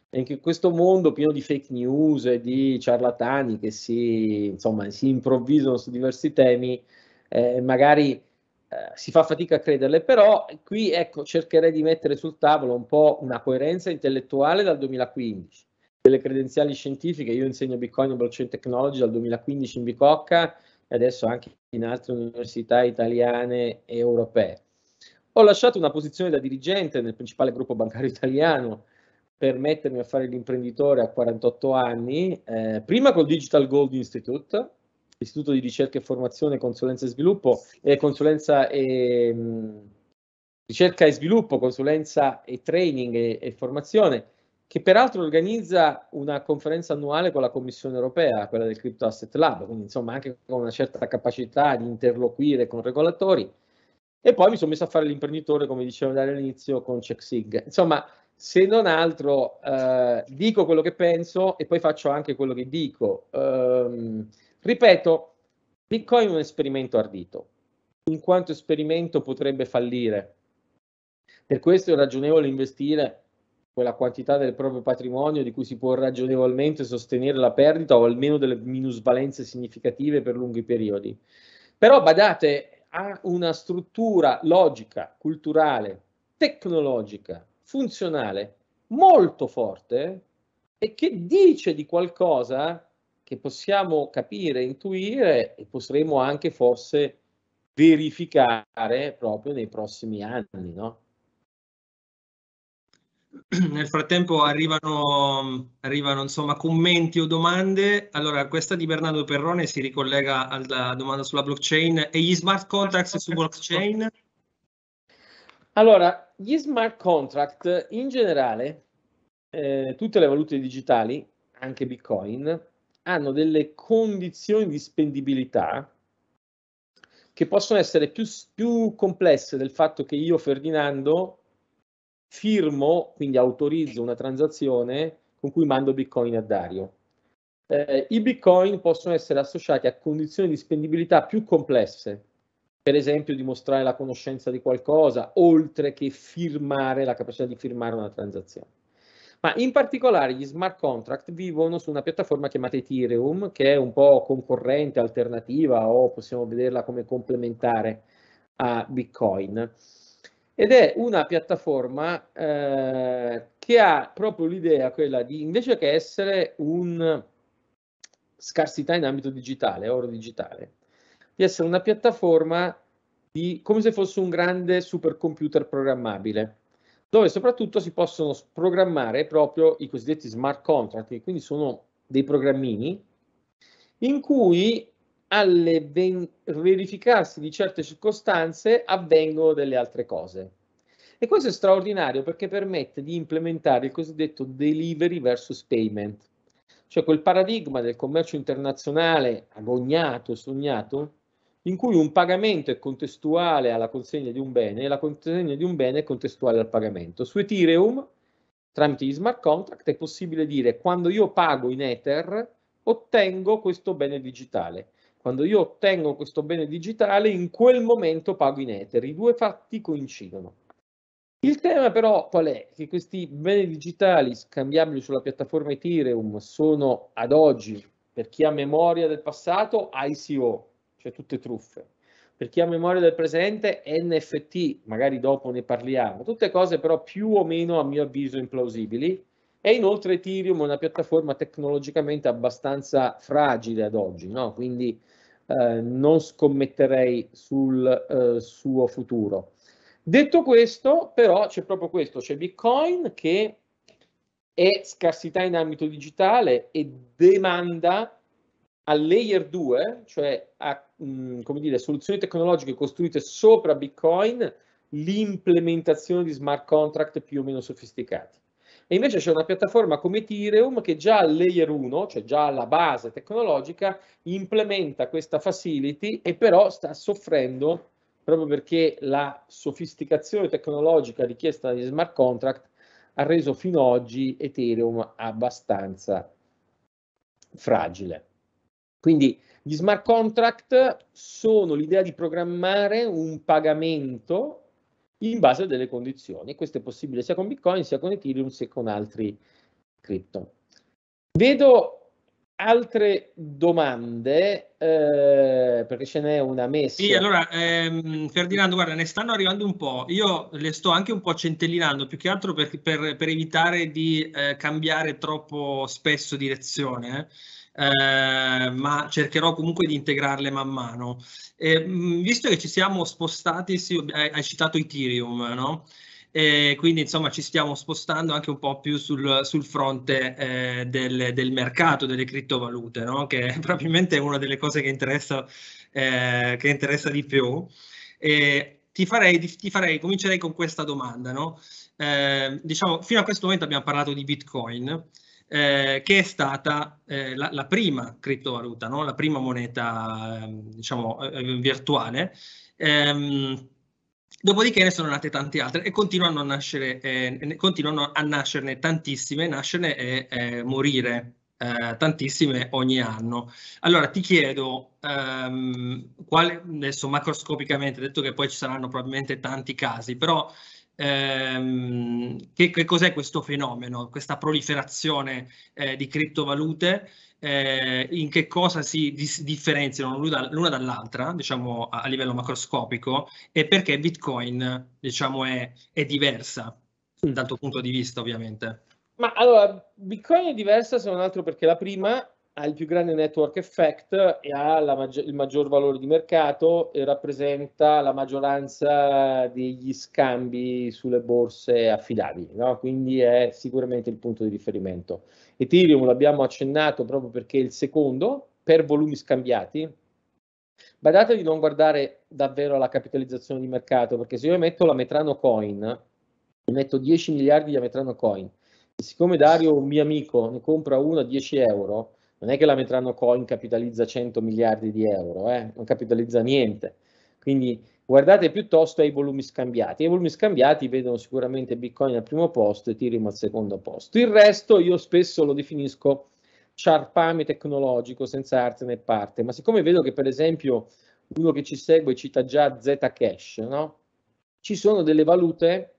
Speaker 2: E in questo mondo pieno di fake news e di ciarlatani che si, insomma, si improvvisano su diversi temi, eh, magari eh, si fa fatica a crederle, però qui ecco, cercherei di mettere sul tavolo un po' una coerenza intellettuale dal 2015, delle credenziali scientifiche, io insegno Bitcoin e Blockchain Technology dal 2015 in Bicocca e adesso anche in altre università italiane e europee. Ho lasciato una posizione da dirigente nel principale gruppo bancario italiano per mettermi a fare l'imprenditore a 48 anni, eh, prima col Digital Gold Institute, Istituto di Ricerca e Formazione, Consulenza e Sviluppo, e eh, Consulenza e mh, mm, Ricerca e Sviluppo, Consulenza e Training e, e Formazione, che peraltro organizza una conferenza annuale con la Commissione europea, quella del Crypto Asset Lab, quindi insomma anche con una certa capacità di interloquire con regolatori. E poi mi sono messo a fare l'imprenditore, come dicevo dall'inizio, con CheckSig. Insomma, se non altro eh, dico quello che penso e poi faccio anche quello che dico. Um, Ripeto, Bitcoin è un esperimento ardito, in quanto esperimento potrebbe fallire. Per questo è ragionevole investire quella quantità del proprio patrimonio di cui si può ragionevolmente sostenere la perdita o almeno delle minusvalenze significative per lunghi periodi. Però badate, ha una struttura logica, culturale, tecnologica, funzionale molto forte e che dice di qualcosa che possiamo capire, intuire e potremo anche forse verificare proprio nei prossimi anni. No?
Speaker 1: Nel frattempo arrivano, arrivano insomma, commenti o domande. Allora, questa di Bernardo Perrone si ricollega alla domanda sulla blockchain e gli smart contracts su blockchain.
Speaker 2: Allora, gli smart contract in generale, eh, tutte le valute digitali, anche Bitcoin, hanno delle condizioni di spendibilità che possono essere più, più complesse del fatto che io, Ferdinando, firmo, quindi autorizzo una transazione con cui mando bitcoin a Dario. Eh, I bitcoin possono essere associati a condizioni di spendibilità più complesse, per esempio dimostrare la conoscenza di qualcosa, oltre che firmare la capacità di firmare una transazione ma in particolare gli smart contract vivono su una piattaforma chiamata Ethereum, che è un po' concorrente, alternativa o possiamo vederla come complementare a Bitcoin. Ed è una piattaforma eh, che ha proprio l'idea quella di, invece che essere un scarsità in ambito digitale, oro digitale, di essere una piattaforma di, come se fosse un grande supercomputer programmabile dove soprattutto si possono programmare proprio i cosiddetti smart contract, che quindi sono dei programmini in cui alle verificarsi di certe circostanze avvengono delle altre cose. E questo è straordinario perché permette di implementare il cosiddetto delivery versus payment, cioè quel paradigma del commercio internazionale agognato, sognato, in cui un pagamento è contestuale alla consegna di un bene e la consegna di un bene è contestuale al pagamento. Su Ethereum, tramite gli smart contract, è possibile dire quando io pago in Ether ottengo questo bene digitale. Quando io ottengo questo bene digitale, in quel momento pago in Ether. I due fatti coincidono. Il tema però qual è? Che questi beni digitali scambiabili sulla piattaforma Ethereum sono ad oggi, per chi ha memoria del passato, ICO, cioè tutte truffe. Per chi ha memoria del presente, NFT, magari dopo ne parliamo, tutte cose però più o meno a mio avviso implausibili. E inoltre Ethereum è una piattaforma tecnologicamente abbastanza fragile ad oggi, no? quindi eh, non scommetterei sul eh, suo futuro. Detto questo, però c'è proprio questo, c'è Bitcoin che è scarsità in ambito digitale e demanda al layer 2, cioè a mh, mm, come dire, soluzioni tecnologiche costruite sopra Bitcoin, l'implementazione di smart contract più o meno sofisticati. E invece c'è una piattaforma come Ethereum che già al layer 1, cioè già alla base tecnologica, implementa questa facility e però sta soffrendo proprio perché la sofisticazione tecnologica richiesta dagli smart contract ha reso fino ad oggi Ethereum abbastanza fragile. Quindi gli smart contract sono l'idea di programmare un pagamento in base a delle condizioni. Questo è possibile sia con Bitcoin, sia con Ethereum, sia con altri cripto. Vedo altre domande, eh, perché ce n'è una messa. Sì, allora,
Speaker 1: ehm, Ferdinando, guarda, ne stanno arrivando un po'. Io le sto anche un po' centellinando, più che altro per, per, per evitare di eh, cambiare troppo spesso direzione. Eh. Eh, ma cercherò comunque di integrarle man mano. Eh, visto che ci siamo spostati, sì, hai citato Ethereum, no? E quindi insomma ci stiamo spostando anche un po' più sul, sul fronte eh, del, del, mercato delle criptovalute, no? che [laughs] probabilmente è una delle cose che interessa, eh, che interessa di più. E ti farei, ti farei, comincerei con questa domanda, no? Eh, diciamo, fino a questo momento abbiamo parlato di Bitcoin, eh, che è stata eh, la, la, prima criptovaluta, no? la prima moneta ehm, diciamo, eh, virtuale. Ehm, Dopodiché ne sono nate tante altre e continuano a, nascere, eh, continuano a nascerne tantissime, nascerne e eh, morire tantissime ogni anno. Allora ti chiedo, ehm, quale, adesso macroscopicamente, detto che poi ci saranno probabilmente tanti casi, però ehm, che, che, cos'è questo fenomeno, questa proliferazione eh, di criptovalute, eh, in che cosa si dis- differenziano l'una dall'altra, diciamo a, a, livello macroscopico, e perché Bitcoin, diciamo, è, è diversa dal tuo punto di vista, ovviamente.
Speaker 2: Ma allora, Bitcoin è diversa se non altro perché la prima ha il più grande network effect e ha maggi il maggior valore di mercato e rappresenta la maggioranza degli scambi sulle borse affidabili, no? quindi è sicuramente il punto di riferimento. Ethereum l'abbiamo accennato proprio perché è il secondo per volumi scambiati. Badate di non guardare davvero alla capitalizzazione di mercato, perché se io metto la Metrano Coin, metto 10 miliardi di Metrano Coin, e siccome Dario, un mio amico, ne compra una a 10 euro, non è che la Metrano Coin capitalizza 100 miliardi di euro, eh? non capitalizza niente. Quindi guardate piuttosto ai volumi scambiati. I volumi scambiati vedono sicuramente Bitcoin al primo posto e Ethereum al secondo posto. Il resto io spesso lo definisco charpame tecnologico senza arte né parte, ma siccome vedo che per esempio uno che ci segue cita già Zcash, no? ci sono delle valute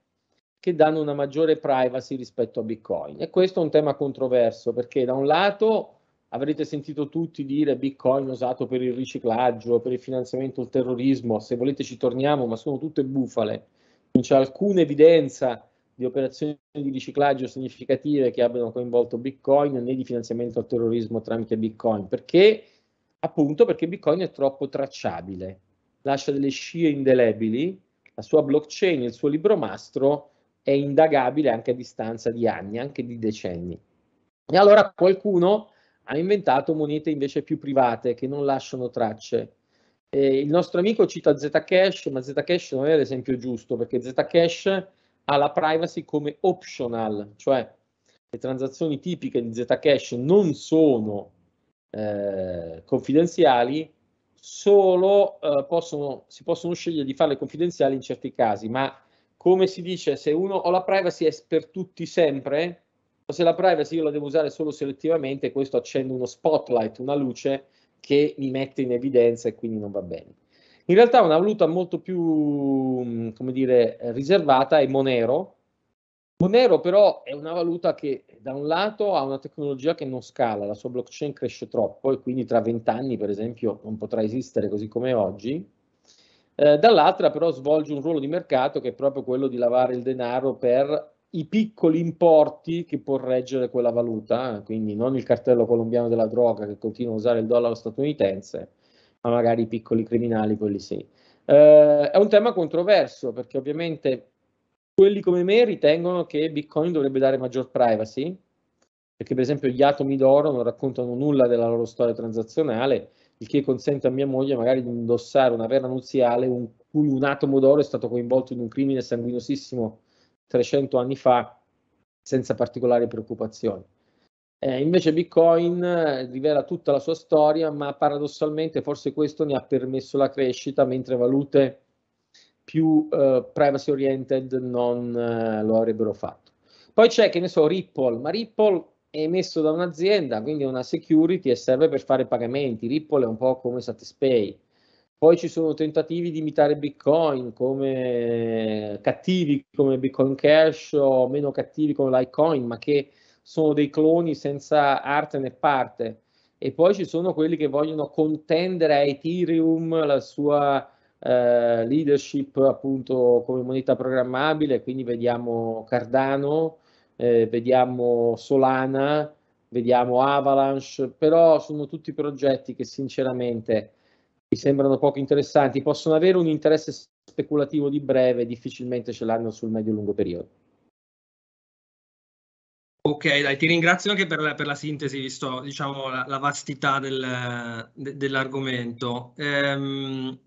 Speaker 2: che danno una maggiore privacy rispetto a Bitcoin e questo è un tema controverso perché da un lato avrete sentito tutti dire Bitcoin usato per il riciclaggio, per il finanziamento del terrorismo, se volete ci torniamo, ma sono tutte bufale. Non c'è alcuna evidenza di operazioni di riciclaggio significative che abbiano coinvolto Bitcoin né di finanziamento al terrorismo tramite Bitcoin, perché appunto perché Bitcoin è troppo tracciabile, lascia delle scie indelebili, la sua blockchain, il suo libro mastro è indagabile anche a distanza di anni, anche di decenni. E allora qualcuno ha inventato monete invece più private che non lasciano tracce. Eh, il nostro amico cita Zcash, ma Zcash non è l'esempio giusto perché Zcash ha la privacy come optional, cioè le transazioni tipiche di Zcash non sono eh, confidenziali, solo eh, possono, si possono scegliere di farle confidenziali in certi casi, ma come si dice, se uno ha la privacy è per tutti sempre, se la privacy io la devo usare solo selettivamente, questo accende uno spotlight, una luce che mi mette in evidenza e quindi non va bene. In realtà una valuta molto più, mm, come dire, riservata è Monero. Monero però è una valuta che da un lato ha una tecnologia che non scala, la sua blockchain cresce troppo e quindi tra vent'anni per esempio non potrà esistere così come oggi. Eh, dall'altra però svolge un ruolo di mercato che è proprio quello di lavare il denaro per i piccoli importi che può reggere quella valuta, eh, quindi non il cartello colombiano della droga che continua a usare il dollaro statunitense, ma magari i piccoli criminali, quelli sì. Eh, è un tema controverso perché ovviamente quelli come me ritengono che Bitcoin dovrebbe dare maggior privacy, perché per esempio gli atomi d'oro non raccontano nulla della loro storia transazionale, il che consente a mia moglie magari di indossare una vera nuziale in cui un atomo d'oro è stato coinvolto in un crimine sanguinosissimo 300 anni fa senza particolari preoccupazioni. Eh, invece Bitcoin eh, rivela tutta la sua storia, ma paradossalmente forse questo ne ha permesso la crescita, mentre valute più eh, privacy oriented non eh, lo avrebbero fatto. Poi c'è, che ne so, Ripple, ma Ripple è emesso da un'azienda, quindi è una security e serve per fare pagamenti. Ripple è un po' come Satispay, poi ci sono tentativi di imitare Bitcoin come cattivi come Bitcoin Cash o meno cattivi come Litecoin, ma che sono dei cloni senza arte né parte. E poi ci sono quelli che vogliono contendere a Ethereum la sua eh, leadership appunto come moneta programmabile, quindi vediamo Cardano, eh, vediamo Solana, vediamo Avalanche, però sono tutti progetti che sinceramente mi sembrano poco interessanti, possono avere un interesse speculativo di breve, difficilmente ce l'hanno sul medio-lungo periodo.
Speaker 1: Ok, dai, ti ringrazio anche per la, per la sintesi, visto diciamo, la, la vastità del, de, dell'argomento. Ehm,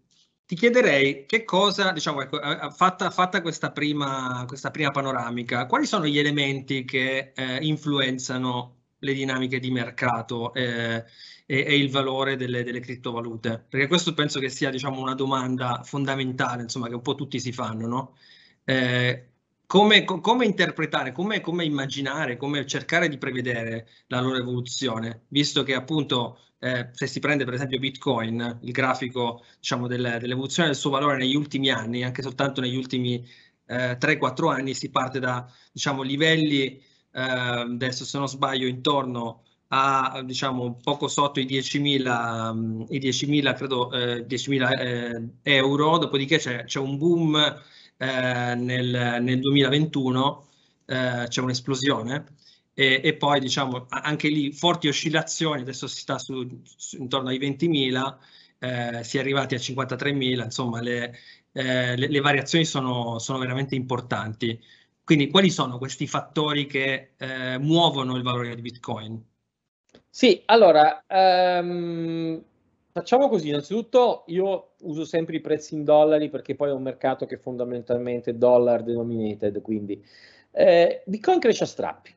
Speaker 1: ti chiederei che cosa, diciamo, ecco, fatta, fatta questa, prima, questa, prima, panoramica, quali sono gli elementi che eh, influenzano le dinamiche di mercato eh, e, e, il valore delle, delle, criptovalute? Perché questo penso che sia diciamo, una domanda fondamentale, insomma, che un po' tutti si fanno, no? eh, come, come, interpretare, come, come, immaginare, come cercare di prevedere la loro evoluzione, visto che appunto eh, se si prende per esempio Bitcoin, il grafico diciamo, del, dell'evoluzione del suo valore negli ultimi anni, anche soltanto negli ultimi eh, 3-4 anni si parte da diciamo, livelli Ehm, adesso se non sbaglio intorno a diciamo poco sotto i 10.000, mm, i 10.000 credo eh, 10.000 eh, euro, dopodiché c'è, c'è un boom eh, nel, nel, 2021, eh, c'è un'esplosione e, e, poi diciamo anche lì forti oscillazioni, adesso si sta su, su intorno ai 20.000, eh, si è arrivati a 53.000, insomma le, eh, le, le variazioni sono, sono veramente importanti. Quindi quali sono questi fattori che eh, muovono il valore di Bitcoin?
Speaker 2: Sì, allora, um, facciamo così. Innanzitutto io uso sempre i prezzi in dollari perché poi è un mercato che è fondamentalmente dollar denominated, quindi eh, Bitcoin cresce a strappi.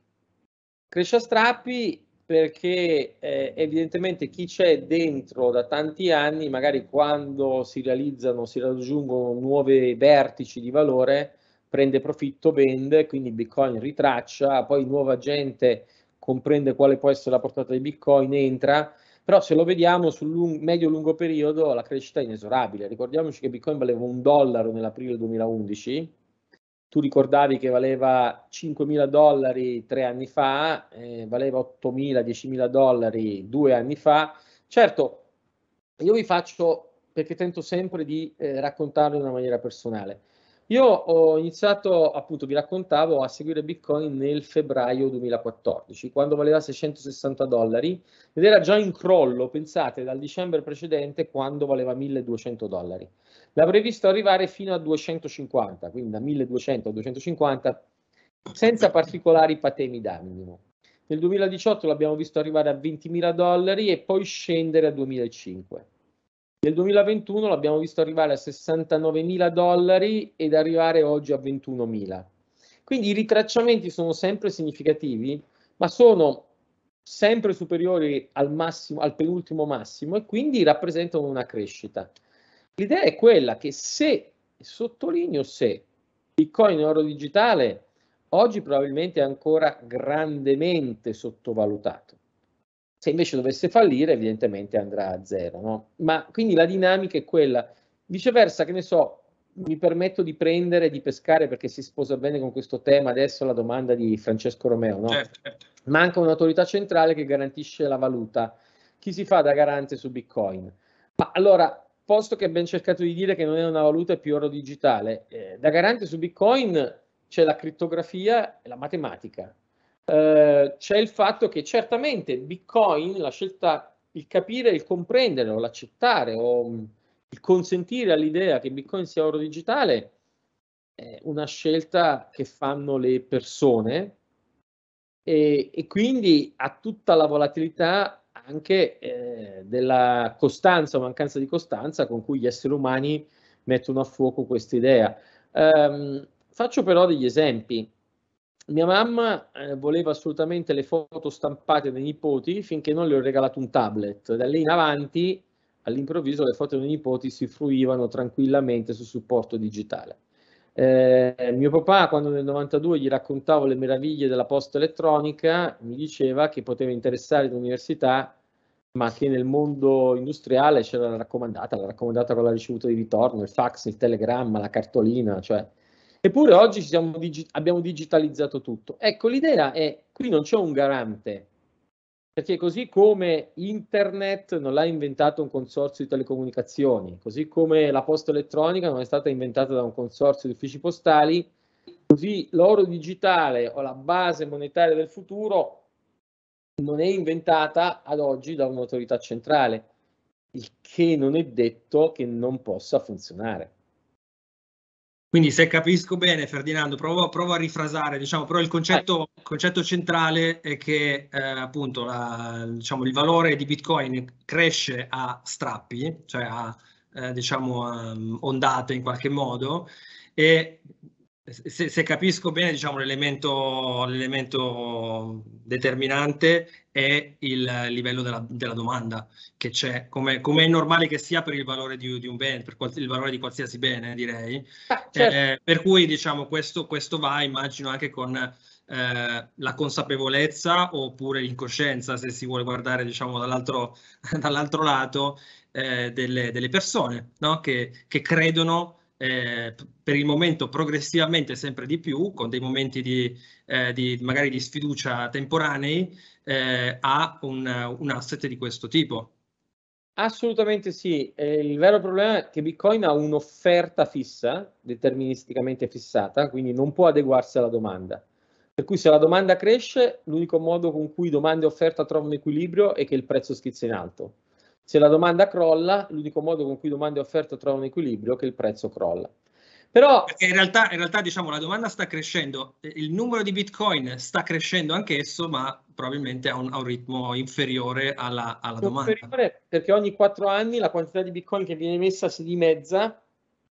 Speaker 2: Cresce a strappi perché eh, evidentemente chi c'è dentro da tanti anni, magari quando si realizzano, si raggiungono nuovi vertici di valore, prende profitto, vende, quindi Bitcoin ritraccia, poi nuova gente comprende quale può essere la portata di Bitcoin, entra, però se lo vediamo sul medio-lungo periodo la crescita è inesorabile. Ricordiamoci che Bitcoin valeva un dollaro nell'aprile 2011, tu ricordavi che valeva 5.000 dollari tre anni fa, eh, valeva 8.000, 10.000 dollari due anni fa. Certo, io vi faccio, perché tento sempre di eh, raccontarlo in una maniera personale, io ho iniziato, appunto, vi raccontavo, a seguire Bitcoin nel febbraio 2014, quando valeva 660 dollari ed era già in crollo, pensate, dal dicembre precedente quando valeva 1200 dollari. L'avrei visto arrivare fino a 250, quindi da 1200 a 250, senza particolari patemi d'animo. Nel 2018 l'abbiamo visto arrivare a 20.000 dollari e poi scendere a 2005. Nel 2021 l'abbiamo visto arrivare a 69.000 dollari ed arrivare oggi a 21.000. Quindi i ritracciamenti sono sempre significativi, ma sono sempre superiori al, massimo, al penultimo massimo e quindi rappresentano una crescita. L'idea è quella che se, sottolineo se, Bitcoin e oro digitale oggi probabilmente è ancora grandemente sottovalutato. Se invece dovesse fallire, evidentemente andrà a zero. No? Ma quindi la dinamica è quella. Viceversa, che ne so, mi permetto di prendere, di pescare perché si sposa bene con questo tema. Adesso la domanda di Francesco Romeo. No? Certo, certo. Manca un'autorità centrale che garantisce la valuta. Chi si fa da garante su Bitcoin? Ma allora, posto che abbiamo cercato di dire che non è una valuta, è più oro digitale, eh, da garante su Bitcoin c'è la criptografia e la matematica eh, c'è il fatto che certamente Bitcoin, la scelta, il capire, il comprendere o l'accettare o mm, il consentire all'idea che Bitcoin sia oro digitale è una scelta che fanno le persone e, e quindi ha tutta la volatilità anche eh, della costanza o mancanza di costanza con cui gli esseri umani mettono a fuoco questa idea. Um, faccio però degli esempi mia mamma eh, voleva assolutamente le foto stampate dei nipoti finché non le ho regalato un tablet. Da lì in avanti, all'improvviso, le foto dei nipoti si fruivano tranquillamente su supporto digitale. Eh, mio papà, quando nel 92 gli raccontavo le meraviglie della posta elettronica, mi diceva che poteva interessare l'università, ma che nel mondo industriale c'era la raccomandata, la raccomandata con la ricevuta di ritorno, il fax, il telegramma, la cartolina, cioè Eppure oggi digi- abbiamo digitalizzato tutto. Ecco, l'idea è, qui non c'è un garante, perché così come internet non l'ha inventato un consorzio di telecomunicazioni, così come la posta elettronica non è stata inventata da un consorzio di uffici postali, così l'oro digitale o la base monetaria del futuro non è inventata ad oggi da un'autorità centrale, il che non è detto che non possa funzionare.
Speaker 1: Quindi se capisco bene Ferdinando, provo, provo a rifrasare, diciamo, però il concetto, il concetto centrale è che eh, appunto la, diciamo, il valore di Bitcoin cresce a strappi, cioè a eh, diciamo, um, ondate in qualche modo, e se, se, capisco bene, diciamo, l'elemento, l'elemento, determinante è il livello della, della domanda che c'è, come, è normale che sia per il valore di, di un bene, per quals- il valore di qualsiasi bene, direi. Ah, certo. eh, per cui, diciamo, questo, questo, va, immagino, anche con eh, la consapevolezza oppure l'incoscienza, se si vuole guardare, diciamo, dall'altro, [laughs] dall'altro lato eh, delle, delle, persone no? che, che credono eh, per il momento progressivamente sempre di più, con dei momenti di, eh, di magari di sfiducia temporanei, eh, a un, un, asset di questo tipo.
Speaker 2: Assolutamente sì, il vero problema è che Bitcoin ha un'offerta fissa, deterministicamente fissata, quindi non può adeguarsi alla domanda. Per cui se la domanda cresce, l'unico modo con cui domanda e offerta trovano equilibrio è che il prezzo schizza in alto se la domanda crolla, l'unico modo con cui domanda e offerta trovano equilibrio è che il prezzo crolla.
Speaker 1: Però, Perché in realtà, in realtà diciamo, la domanda sta crescendo, il numero di bitcoin sta crescendo anch'esso, ma probabilmente a un, a un ritmo inferiore alla, alla domanda.
Speaker 2: Inferiore perché ogni quattro anni la quantità di bitcoin che viene messa si dimezza,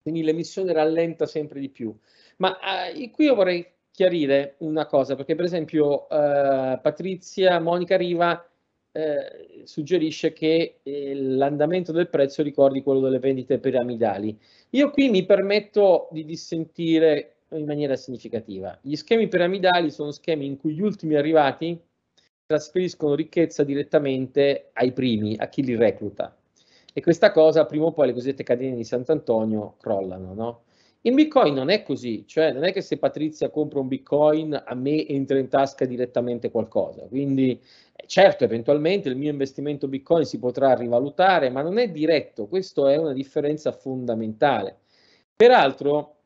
Speaker 2: quindi l'emissione rallenta sempre di più. Ma eh, qui io vorrei chiarire una cosa, perché per esempio eh, Patrizia, Monica Riva eh, suggerisce che eh, l'andamento del prezzo ricordi quello delle vendite piramidali. Io qui mi permetto di dissentire in maniera significativa. Gli schemi piramidali sono schemi in cui gli ultimi arrivati trasferiscono ricchezza direttamente ai primi, a chi li recluta. E questa cosa prima o poi le cosiddette catene di Sant'Antonio crollano, no? In Bitcoin non è così, cioè non è che se Patrizia compra un Bitcoin a me entra in tasca direttamente qualcosa, quindi eh, certo eventualmente il mio investimento Bitcoin si potrà rivalutare, ma non è diretto, questa è una differenza fondamentale. Peraltro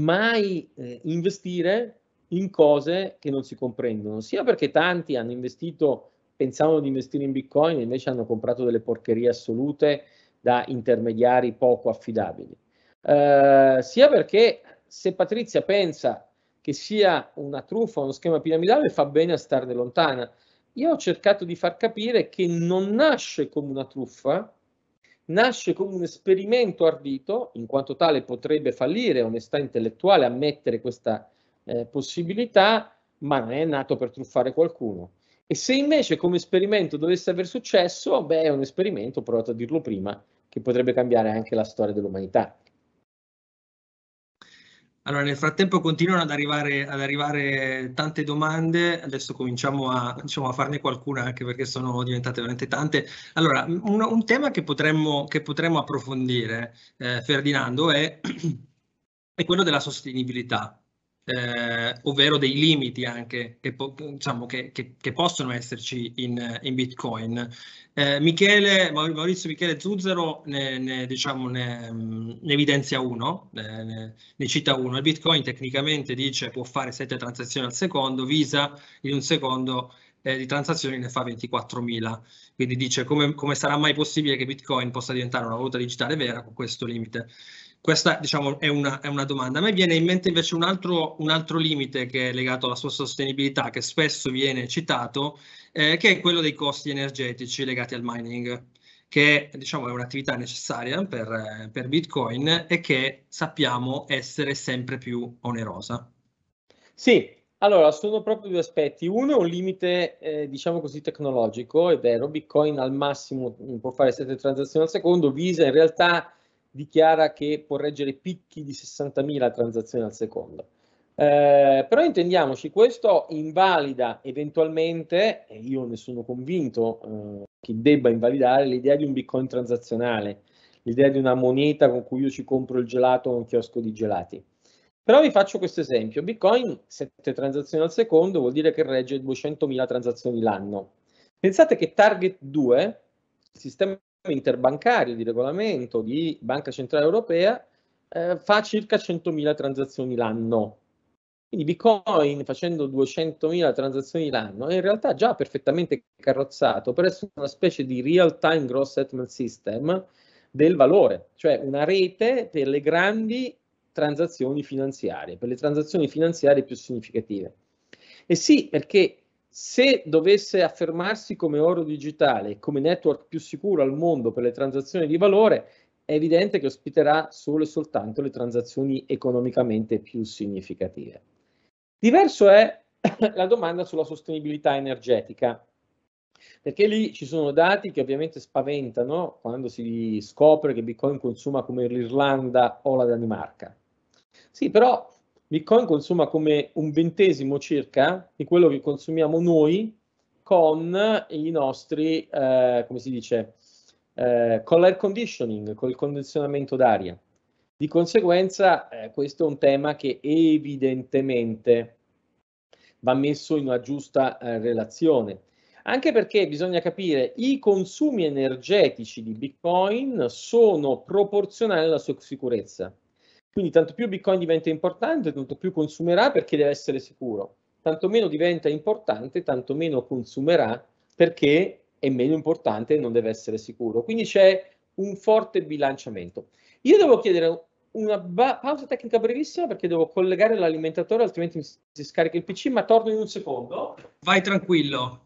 Speaker 2: mai eh, investire in cose che non si comprendono, sia perché tanti hanno investito, pensavano di investire in Bitcoin e invece hanno comprato delle porcherie assolute da intermediari poco affidabili eh, sia perché se Patrizia pensa che sia una truffa, uno schema piramidale, fa bene a starne lontana. Io ho cercato di far capire che non nasce come una truffa, nasce come un esperimento ardito, in quanto tale potrebbe fallire, onestà intellettuale ammettere questa eh, possibilità, ma non è nato per truffare qualcuno. E se invece come esperimento dovesse aver successo, beh, è un esperimento, ho provato a dirlo prima, che potrebbe cambiare anche la storia dell'umanità.
Speaker 1: Allora, nel frattempo continuano ad arrivare, ad arrivare tante domande, adesso cominciamo a, diciamo, a, farne qualcuna anche perché sono diventate veramente tante. Allora, un, un tema che potremmo, che potremmo approfondire, eh, Ferdinando, è, [clears throat] è quello della sostenibilità eh, ovvero dei limiti anche che, diciamo, che, che, che possono esserci in, in Bitcoin. Eh, Michele, Maurizio Michele Zuzzero ne, ne, diciamo, ne, mm, ne evidenzia uno, ne, cita uno. Il Bitcoin tecnicamente dice può fare 7 transazioni al secondo, Visa in un secondo eh, di transazioni ne fa 24.000. Quindi dice come, come sarà mai possibile che Bitcoin possa diventare una valuta digitale vera con questo limite. Questa diciamo, è, una, è, una, domanda. A me viene in mente invece un altro, un altro, limite che è legato alla sua sostenibilità, che spesso viene citato, eh, che è quello dei costi energetici legati al mining, che diciamo, è un'attività necessaria per, per Bitcoin e che sappiamo essere sempre più onerosa.
Speaker 2: Sì, allora, sono proprio due aspetti. Uno è un limite, eh, diciamo così, tecnologico, è vero, Bitcoin al massimo può fare sette transazioni al secondo, Visa in realtà dichiara che può reggere picchi di 60.000 transazioni al secondo. Eh, però intendiamoci, questo invalida eventualmente, e io ne sono convinto eh, che debba invalidare, l'idea di un bitcoin transazionale, l'idea di una moneta con cui io ci compro il gelato a un chiosco di gelati. Però vi faccio questo esempio, bitcoin 7 transazioni al secondo vuol dire che regge 200.000 transazioni l'anno. Pensate che target 2, il sistema interbancario di regolamento di Banca Centrale Europea eh, fa circa 100.000 transazioni l'anno. Quindi Bitcoin facendo 200.000 transazioni l'anno è in realtà già perfettamente carrozzato per essere una specie di real-time gross settlement system del valore, cioè una rete per le grandi transazioni finanziarie, per le transazioni finanziarie più significative. E sì, perché se dovesse affermarsi come oro digitale, come network più sicuro al mondo per le transazioni di valore, è evidente che ospiterà solo e soltanto le transazioni economicamente più significative. Diverso è [coughs] la domanda sulla sostenibilità energetica, perché lì ci sono dati che ovviamente spaventano quando si scopre che Bitcoin consuma come l'Irlanda o la Danimarca. Sì, però Bitcoin consuma come un ventesimo circa di quello che consumiamo noi con i nostri, eh, come si dice, eh, con l'air conditioning, con il condizionamento d'aria. Di conseguenza eh, questo è un tema che evidentemente va messo in una giusta eh, relazione, anche perché bisogna capire i consumi energetici di Bitcoin sono proporzionali alla sua sicurezza. Quindi tanto più Bitcoin diventa importante, tanto più consumerà perché deve essere sicuro. Tanto meno diventa importante, tanto meno consumerà perché è meno importante e non deve essere sicuro. Quindi c'è un forte bilanciamento. Io devo chiedere una ba- pausa tecnica brevissima perché devo collegare l'alimentatore, altrimenti mi si scarica il PC, ma torno in un secondo. Vai tranquillo.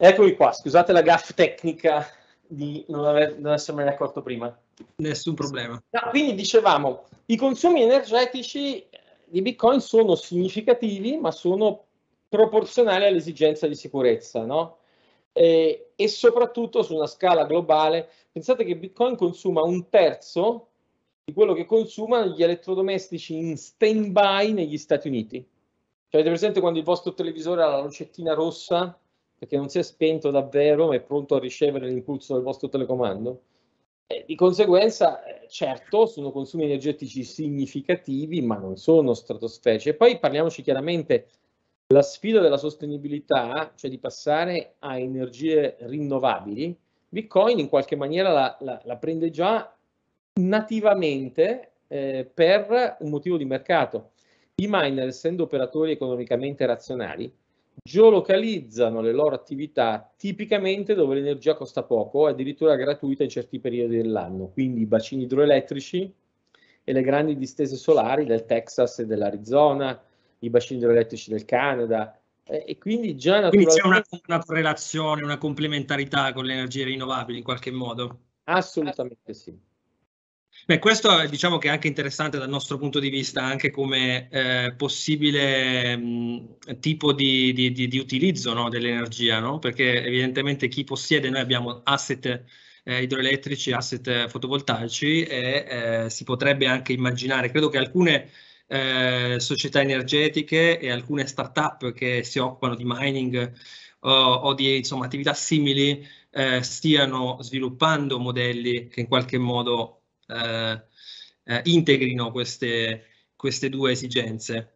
Speaker 2: Eccomi qua, scusate la gaff tecnica di non, aver, non essermene accorto prima. Nessun problema. No, quindi dicevamo, i consumi energetici eh, di Bitcoin sono significativi, ma sono proporzionali all'esigenza di sicurezza, no? E, e soprattutto su una scala globale, pensate che Bitcoin consuma un terzo di quello che consumano gli elettrodomestici in stand-by negli Stati Uniti. Cioè, avete presente quando il vostro televisore ha la lucettina rossa perché non si è spento davvero ma è pronto a ricevere l'impulso del vostro telecomando. E di conseguenza, eh, certo, sono consumi energetici significativi, ma non sono stratosferici. E poi parliamoci chiaramente, la sfida della sostenibilità, cioè di passare a energie rinnovabili, Bitcoin in qualche maniera la, la, la prende già nativamente eh, per un motivo di mercato. I miner, essendo operatori economicamente razionali, geolocalizzano le loro attività tipicamente dove l'energia costa poco, addirittura gratuita in certi periodi dell'anno, quindi i bacini idroelettrici e le grandi distese solari del Texas e dell'Arizona, i bacini idroelettrici del Canada. e quindi già naturalmente... Quindi c'è una,
Speaker 1: una correlazione, una complementarità con le energie rinnovabili in qualche modo?
Speaker 2: Assolutamente sì. Beh, questo
Speaker 1: diciamo che è anche interessante dal nostro punto di vista, anche come eh, possibile mh, tipo di, di, di, di utilizzo no, dell'energia, no? perché evidentemente chi possiede, noi abbiamo asset eh, idroelettrici, asset fotovoltaici e eh, si potrebbe anche immaginare, credo che alcune eh, società energetiche e alcune start-up che si occupano di mining o, o di insomma, attività simili eh, stiano sviluppando modelli che in qualche modo eh, eh, integrino queste, queste due esigenze.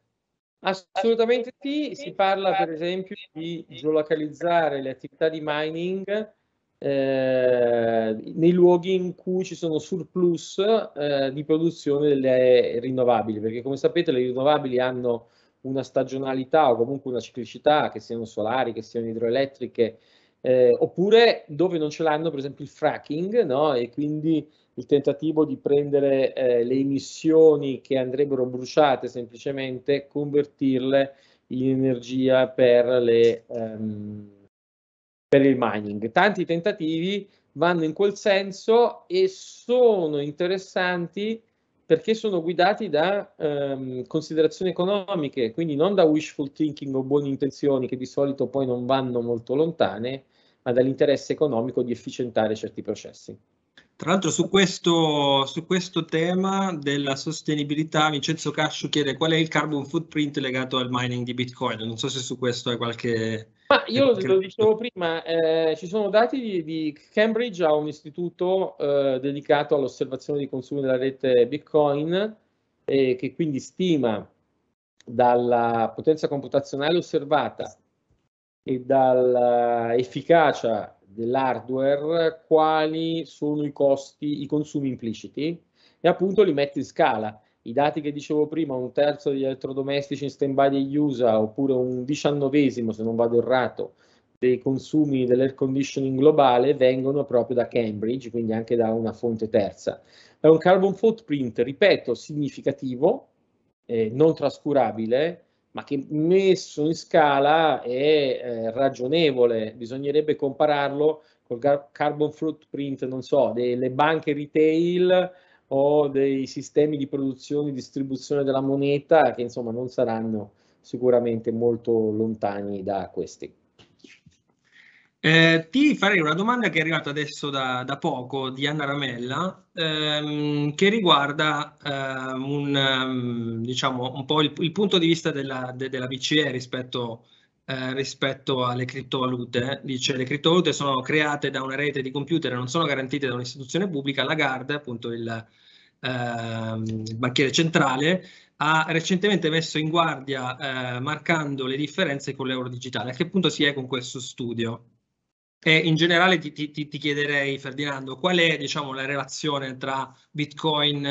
Speaker 2: Assolutamente sì, si parla per esempio di geolocalizzare le attività di mining eh, nei luoghi in cui ci sono surplus eh, di produzione delle rinnovabili, perché come sapete le rinnovabili hanno una stagionalità o comunque una ciclicità, che siano solari, che siano idroelettriche, eh, oppure dove non ce l'hanno per esempio il fracking, no? e quindi il tentativo di prendere eh, le emissioni che andrebbero bruciate semplicemente, convertirle in energia per, le, ehm, per il mining. Tanti tentativi vanno in quel senso e sono interessanti perché sono guidati da ehm, considerazioni economiche, quindi non da wishful thinking o buone intenzioni che di solito poi non vanno molto lontane, ma dall'interesse economico di efficientare certi processi.
Speaker 1: Tra l'altro su questo, su questo tema della sostenibilità Vincenzo Cascio chiede qual è il carbon footprint legato al mining di Bitcoin. Non so se su questo hai qualche...
Speaker 2: Ma io qualche... lo dicevo prima, eh, ci sono dati di, di, Cambridge, ha un istituto eh, dedicato all'osservazione dei consumi della rete Bitcoin eh, che quindi stima dalla potenza computazionale osservata e dall'efficacia dell'hardware quali sono i costi, i consumi impliciti e appunto li metti in scala. I dati che dicevo prima, un terzo degli elettrodomestici in stand-by degli USA oppure un diciannovesimo, se non vado errato, dei consumi dell'air conditioning globale vengono proprio da Cambridge, quindi anche da una fonte terza. È un carbon footprint, ripeto, significativo, eh, non trascurabile, ma che messo in scala è eh, ragionevole, bisognerebbe compararlo col carbon footprint, non so, delle banche retail o dei sistemi di produzione e distribuzione della moneta che insomma non saranno sicuramente molto lontani da questi.
Speaker 1: Eh, ti farei una domanda che è arrivata adesso da, da poco di Anna Ramella ehm, che riguarda ehm, un, ehm, diciamo, un po' il, il, punto di vista della, de, della BCE rispetto, eh, rispetto, alle criptovalute. Dice le criptovalute sono create da una rete di computer e non sono garantite da un'istituzione pubblica. La Lagarde, appunto il, ehm, il banchiere centrale, ha recentemente messo in guardia eh, marcando le differenze con l'euro digitale. A che punto si è con questo studio? E in generale ti, ti, ti, chiederei, Ferdinando, qual è diciamo, la relazione tra Bitcoin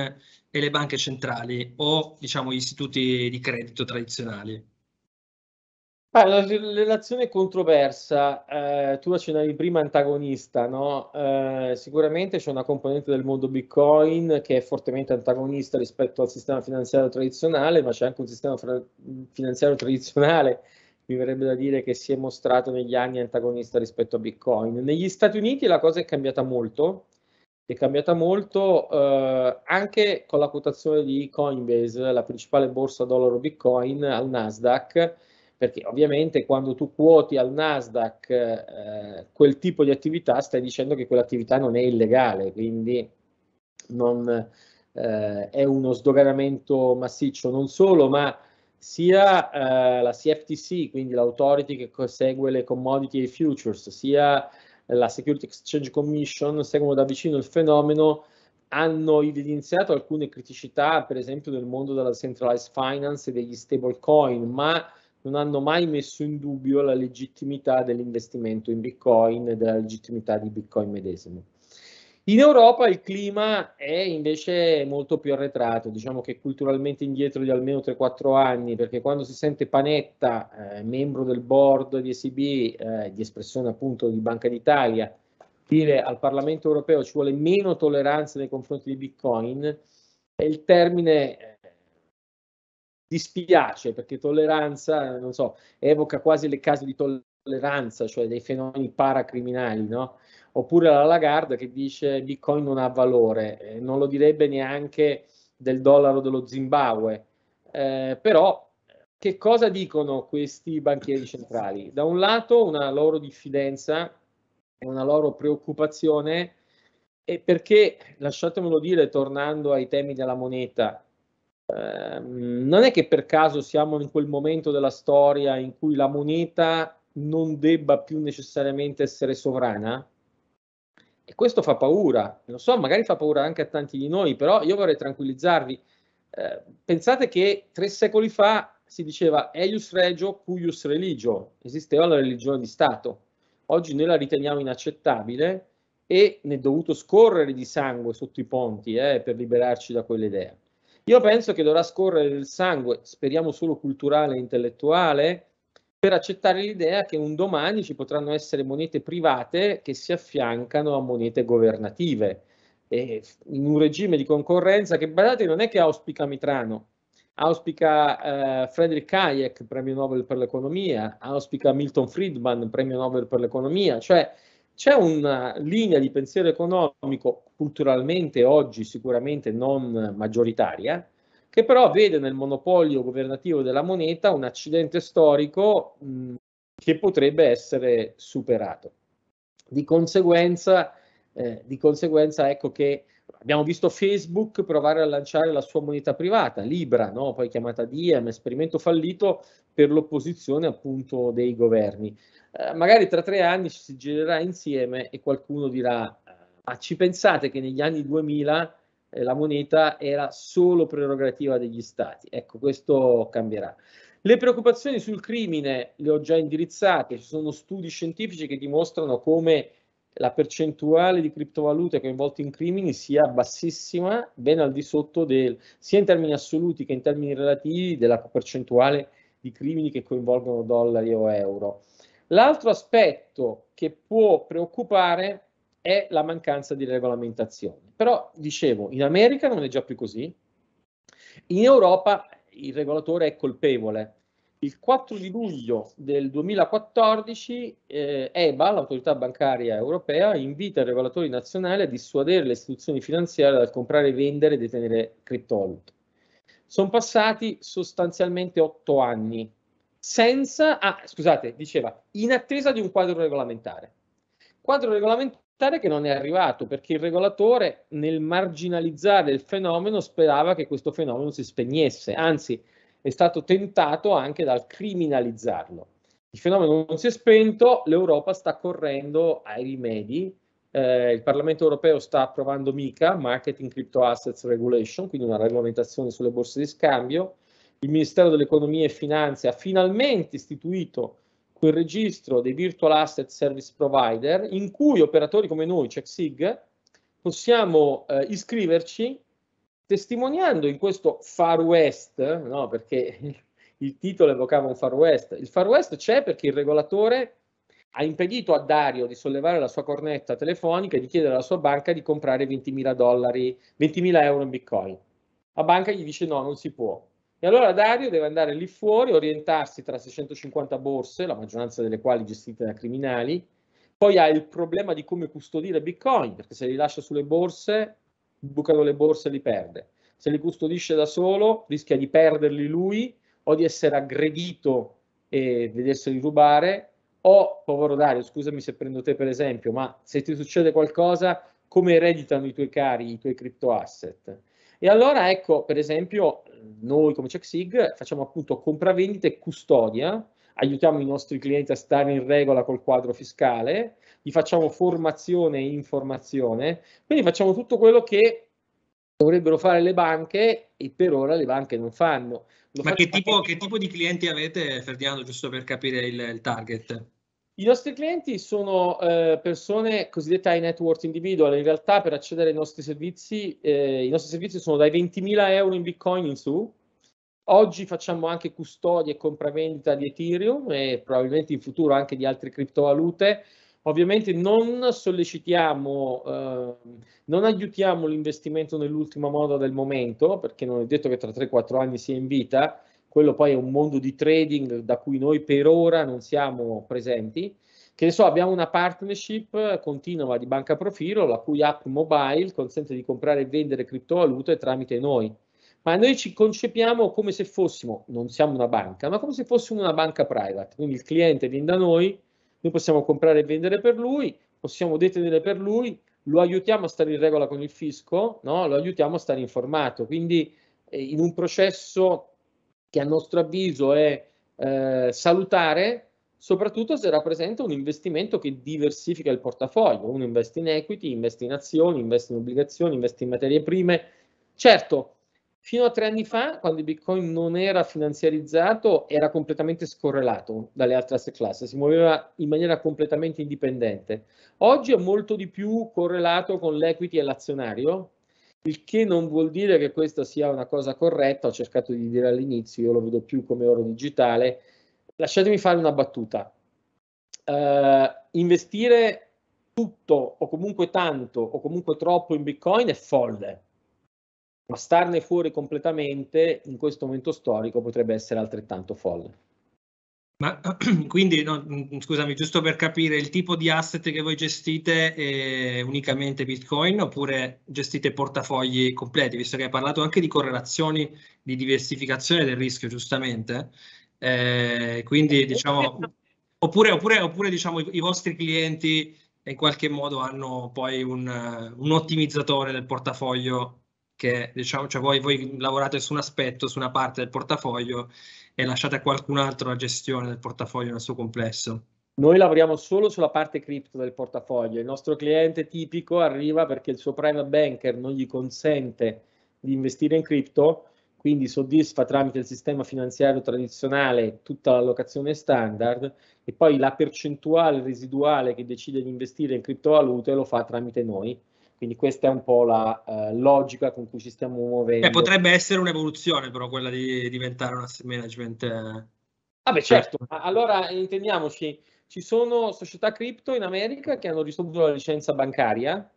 Speaker 1: e le banche centrali o diciamo, gli istituti di credito tradizionali?
Speaker 2: Ah, la relazione controversa, eh, tu accennavi prima antagonista, no? eh, sicuramente c'è una componente del mondo Bitcoin che è fortemente antagonista rispetto al sistema finanziario tradizionale, ma c'è anche un sistema fra- finanziario tradizionale mi verrebbe da dire che si è mostrato negli anni antagonista rispetto a Bitcoin. Negli Stati Uniti la cosa è cambiata molto, è cambiata molto eh, anche con la quotazione di Coinbase, la principale borsa dollaro Bitcoin al Nasdaq, perché ovviamente quando tu quoti al Nasdaq eh, quel tipo di attività stai dicendo che quell'attività non è illegale, quindi non eh, è uno sdoganamento massiccio non solo, ma sia eh, la CFTC, quindi l'autority che segue le commodity e i futures, sia la Security Exchange Commission seguono da vicino il fenomeno, hanno evidenziato alcune criticità, per esempio nel mondo della centralized finance e degli stablecoin, ma non hanno mai messo in dubbio la legittimità dell'investimento in Bitcoin e della legittimità di Bitcoin medesimo. In Europa il clima è invece molto più arretrato, diciamo che culturalmente indietro di almeno 3-4 anni, perché quando si sente Panetta, eh, membro del board di ECB, eh, di espressione appunto di Banca d'Italia, dire al Parlamento europeo ci vuole meno tolleranza nei confronti di Bitcoin, il termine eh, dispiace perché tolleranza, non so, evoca quasi le case di tolleranza, cioè dei fenomeni paracriminali, no? oppure la Lagarde che dice Bitcoin non ha valore, eh, non lo direbbe neanche del dollaro dello Zimbabwe, eh, però che cosa dicono questi banchieri centrali? Da un lato una loro diffidenza una loro preoccupazione e perché, lasciatemelo dire, tornando ai temi della moneta, ehm, non è che per caso siamo in quel momento della storia in cui la moneta non debba più necessariamente essere sovrana, e questo fa paura, lo so, magari fa paura anche a tanti di noi, però io vorrei tranquillizzarvi. Eh, pensate che tre secoli fa si diceva eius regio, cuius religio, esisteva la religione di Stato. Oggi noi la riteniamo inaccettabile e ne è dovuto scorrere di sangue sotto i ponti eh, per liberarci da quell'idea. Io penso che dovrà scorrere del sangue, speriamo solo culturale e intellettuale, per accettare l'idea che un domani ci potranno essere monete private che si affiancano a monete governative. E in un regime di concorrenza che, badate non è che auspica Mitrano, auspica eh, Friedrich Hayek, premio Nobel per l'economia, auspica Milton Friedman, premio Nobel per l'economia, cioè c'è una linea di pensiero economico culturalmente oggi sicuramente non maggioritaria, che però vede nel monopolio governativo della moneta un accidente storico mh, che potrebbe essere superato. Di conseguenza, eh, di conseguenza ecco che abbiamo visto Facebook provare a lanciare la sua moneta privata, Libra, no? poi chiamata Diem, esperimento fallito per l'opposizione appunto dei governi. Eh, magari tra tre anni ci si girerà insieme e qualcuno dirà, ah, ma ci pensate che negli anni 2000 eh, la moneta era solo prerogativa degli stati. Ecco, questo cambierà. Le preoccupazioni sul crimine le ho già indirizzate, ci sono studi scientifici che dimostrano come la percentuale di criptovalute coinvolte in crimini sia bassissima, ben al di sotto del, sia in termini assoluti che in termini relativi, della percentuale di crimini che coinvolgono dollari o euro. L'altro aspetto che può preoccupare è è la mancanza di regolamentazione. Però, dicevo, in America non è già più così. In Europa il regolatore è colpevole. Il 4 di luglio del 2014 eh, EBA, l'autorità bancaria europea, invita i regolatori nazionali a dissuadere le istituzioni finanziarie dal comprare, vendere e detenere criptovalute. Sono passati sostanzialmente otto anni senza, ah, scusate, diceva, in attesa di un quadro regolamentare. Quadro regolamentare stare che non è arrivato perché il regolatore nel marginalizzare il fenomeno sperava che questo fenomeno si spegnesse, anzi è stato tentato anche dal criminalizzarlo. Il fenomeno non si è spento, l'Europa sta correndo ai rimedi, eh, il Parlamento europeo sta approvando MICA, Marketing Crypto Assets Regulation, quindi una regolamentazione sulle borse di scambio, il Ministero dell'Economia e Finanze ha finalmente istituito quel registro dei virtual asset service provider in cui operatori come noi, CheckSig, cioè possiamo eh, iscriverci testimoniando in questo Far West, no, perché [laughs] il titolo evocava un Far West, il Far West c'è perché il regolatore ha impedito a Dario di sollevare la sua cornetta telefonica e di chiedere alla sua banca di comprare 20.000 dollari, 20.000 euro in bitcoin. La banca gli dice no, non si può. E allora Dario deve andare lì fuori, orientarsi tra 650 borse, la maggioranza delle quali gestite da criminali, poi ha il problema di come custodire Bitcoin, perché se li lascia sulle borse, bucano le borse e li perde. Se li custodisce da solo, rischia di perderli lui o di essere aggredito e vederseli rubare, o, povero Dario, scusami se prendo te per esempio, ma se ti succede qualcosa, come ereditano i tuoi cari, i tuoi crypto asset? E allora ecco, per esempio, noi come CheckSig facciamo appunto compravendita e custodia, aiutiamo i nostri clienti a stare in regola col quadro fiscale, gli facciamo formazione e informazione, quindi facciamo tutto quello che dovrebbero fare le banche e per ora le banche non fanno.
Speaker 1: Lo Ma che tipo, che tipo, di clienti avete, Ferdinando, giusto per capire il, il target?
Speaker 2: I nostri clienti sono eh, persone cosiddette high net worth individual, in realtà per accedere ai nostri servizi, eh, i nostri servizi sono dai 20.000 euro in bitcoin in su, oggi facciamo anche custodia e compravendita di Ethereum e probabilmente in futuro anche di altre criptovalute, ovviamente non sollecitiamo, eh, non aiutiamo l'investimento nell'ultima moda del momento, perché non è detto che tra 3-4 anni sia in vita, quello poi è un mondo di trading da cui noi per ora non siamo presenti. Che ne so, abbiamo una partnership continua di Banca Profilo, la cui app mobile consente di comprare e vendere criptovalute tramite noi. Ma noi ci concepiamo come se fossimo, non siamo una banca, ma come se fossimo una banca private. Quindi il cliente viene da noi, noi possiamo comprare e vendere per lui, possiamo detenere per lui, lo aiutiamo a stare in regola con il fisco, no? lo aiutiamo a stare informato. Quindi eh, in un processo che a nostro avviso è eh, salutare, soprattutto se rappresenta un investimento che diversifica il portafoglio. Uno investe in equity, investe in azioni, investe in obbligazioni, investe in materie prime. Certo, fino a tre anni fa, quando il Bitcoin non era finanziarizzato, era completamente scorrelato dalle altre asset class, si muoveva in maniera completamente indipendente. Oggi è molto di più correlato con l'equity e l'azionario, il che non vuol dire che questa sia una cosa corretta, ho cercato di dire all'inizio, io lo vedo più come oro digitale. Lasciatemi fare una battuta. Uh, investire tutto o comunque tanto o comunque troppo in Bitcoin è folle, ma starne fuori completamente in questo momento storico potrebbe essere altrettanto folle.
Speaker 1: Ma [clears throat] quindi, no, mm, scusami, giusto per capire, il tipo di asset che voi gestite è unicamente Bitcoin oppure gestite portafogli completi, visto che hai parlato anche di correlazioni, di diversificazione del rischio, giustamente? Eh, quindi, eh, diciamo, certo. oppure, oppure, oppure diciamo, i, i, vostri clienti in qualche modo hanno poi un, un ottimizzatore del portafoglio che, diciamo, cioè voi, voi lavorate su un aspetto, su una parte del portafoglio e lasciate a qualcun altro la gestione del portafoglio nel suo complesso?
Speaker 2: Noi lavoriamo solo sulla parte cripto del portafoglio. Il nostro cliente tipico arriva perché il suo private banker non gli consente di investire in cripto, quindi soddisfa tramite il sistema finanziario tradizionale tutta l'allocazione standard e poi la percentuale residuale che decide di investire in criptovalute lo fa tramite noi quindi questa è un po' la eh, logica con cui ci stiamo muovendo. Eh, potrebbe
Speaker 1: essere un'evoluzione però quella di diventare un asset management. Eh. Ah beh certo, certo.
Speaker 2: allora intendiamoci, ci sono società cripto in America che hanno ricevuto la licenza bancaria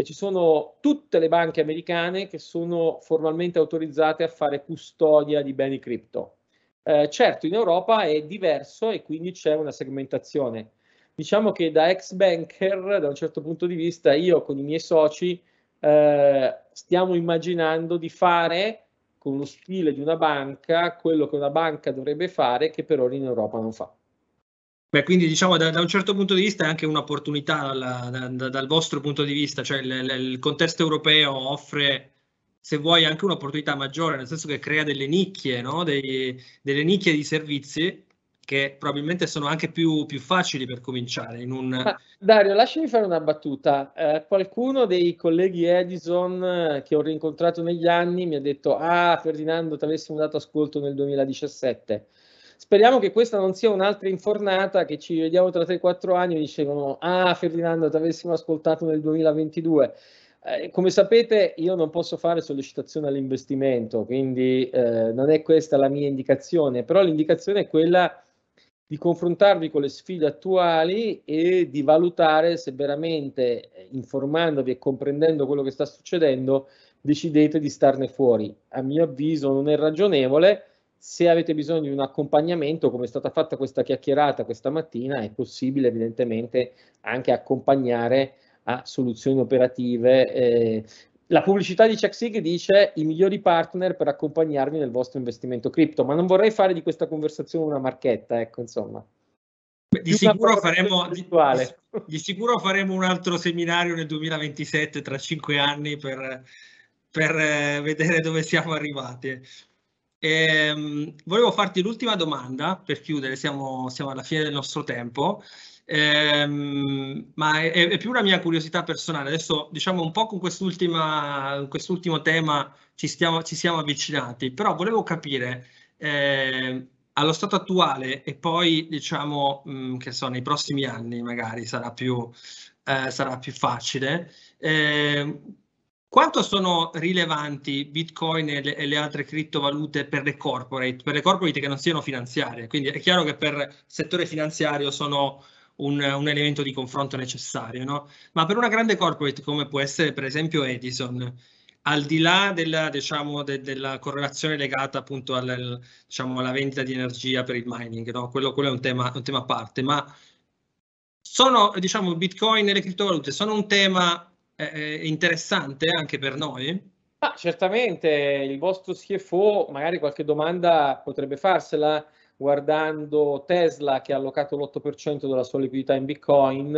Speaker 2: e ci sono tutte le banche americane che sono formalmente autorizzate a fare custodia di beni cripto. Eh, certo in Europa è diverso e quindi c'è una segmentazione. Diciamo che da ex banker, da un certo punto di vista, io con i miei soci eh, stiamo immaginando di fare con lo stile di una banca quello che una banca dovrebbe fare che per ora in Europa non fa.
Speaker 1: Beh, quindi diciamo da, da, un certo punto di vista è anche un'opportunità la, da, da, dal vostro punto di vista, cioè l, l, il contesto europeo offre, se vuoi, anche un'opportunità maggiore, nel senso che crea delle nicchie, no? Dei, delle nicchie di servizi che probabilmente sono anche più, più facili per cominciare. Un... Ah,
Speaker 2: Dario, lasciami fare una battuta. Eh, qualcuno dei colleghi Edison eh, che ho rincontrato negli anni mi ha detto, ah Ferdinando, ti avessimo dato ascolto nel 2017. Speriamo che questa non sia un'altra infornata che ci vediamo tra 3-4 anni e dicevano, ah Ferdinando, ti avessimo ascoltato nel 2022. Eh, come sapete io non posso fare sollecitazione all'investimento, quindi eh, non è questa la mia indicazione, però l'indicazione è quella di confrontarvi con le sfide attuali e di valutare se veramente eh, informandovi e comprendendo quello che sta succedendo decidete di starne fuori. A mio avviso non è ragionevole, se avete bisogno di un accompagnamento, come è stata fatta questa chiacchierata questa mattina, è possibile evidentemente anche accompagnare a soluzioni operative eh, la pubblicità di CheckSig dice i migliori partner per accompagnarvi nel vostro investimento cripto, ma non vorrei fare di questa conversazione una marchetta, ecco insomma. di, sicuro faremo, di,
Speaker 1: di, sicuro, faremo, un altro seminario nel 2027, tra cinque anni, per, per eh, vedere dove siamo arrivati. E, ehm, volevo farti l'ultima domanda per chiudere, siamo, siamo alla fine del nostro tempo. Ehm, ma è, è, più una mia curiosità personale. Adesso diciamo un po' con quest'ultima, quest'ultimo tema ci, stiamo, ci siamo avvicinati, però volevo capire eh, allo stato attuale e poi diciamo mh, mm, che so, nei prossimi anni magari sarà più, eh, sarà più facile. Eh, quanto sono rilevanti Bitcoin e le, e le, altre criptovalute per le corporate, per le corporate che non siano finanziarie? Quindi è chiaro che per settore finanziario sono un, un elemento di confronto necessario, no? Ma per una grande corporate come può essere per esempio Edison, al di là della, diciamo, de, della correlazione legata appunto al, diciamo, alla vendita di energia per il mining, no? quello, quello, è un tema, un tema a parte, ma sono, diciamo, Bitcoin e le criptovalute sono un tema eh, eh interessante anche per noi?
Speaker 2: Ma certamente il vostro CFO magari qualche domanda potrebbe farsela guardando Tesla che ha allocato l'8% della sua liquidità in Bitcoin.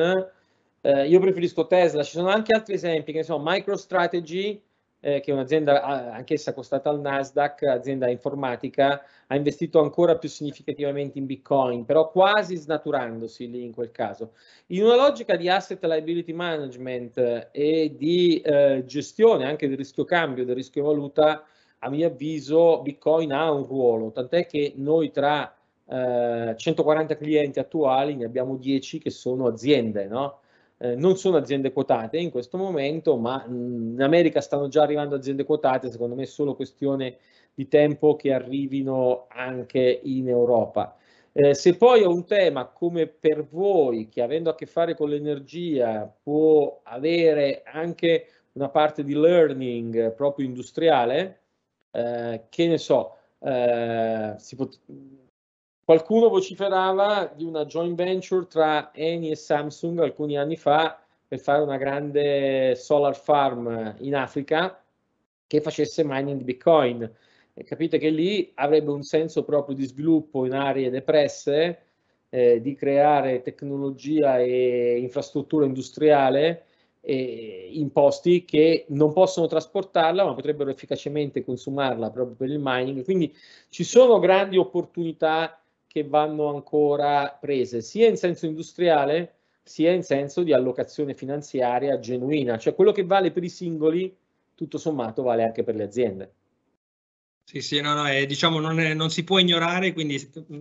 Speaker 2: Eh, io preferisco Tesla, ci sono anche altri esempi, che ne MicroStrategy, eh, che è un'azienda anch'essa costata al Nasdaq, azienda informatica, ha investito ancora più significativamente in Bitcoin, però quasi snaturandosi lì in quel caso. In una logica di asset liability management eh, e di eh, gestione anche del rischio cambio, del rischio valuta, a mio avviso Bitcoin ha un ruolo, tant'è che noi tra eh, 140 clienti attuali ne abbiamo 10 che sono aziende, no? eh, non sono aziende quotate in questo momento, ma mhmm, in America stanno già arrivando aziende quotate, secondo me è solo questione di tempo che arrivino anche in Europa. Eh, se poi è un tema come per voi, che avendo a che fare con l'energia può avere anche una parte di learning proprio industriale, eh, che ne so, eh, pot- qualcuno vociferava di una joint venture tra Eni e Samsung alcuni anni fa per fare una grande solar farm in Africa che facesse mining di Bitcoin. E capite che lì avrebbe un senso proprio di sviluppo in aree depresse, eh, di creare tecnologia e infrastruttura industriale eh, in posti che non possono trasportarla ma potrebbero efficacemente consumarla proprio per il mining. Quindi ci sono grandi opportunità che vanno ancora prese sia in senso industriale sia in senso di allocazione finanziaria genuina, cioè quello che vale per i singoli tutto sommato vale anche per le aziende.
Speaker 1: Sì, sì, no, no, è, eh, diciamo non, è, non, si può ignorare, quindi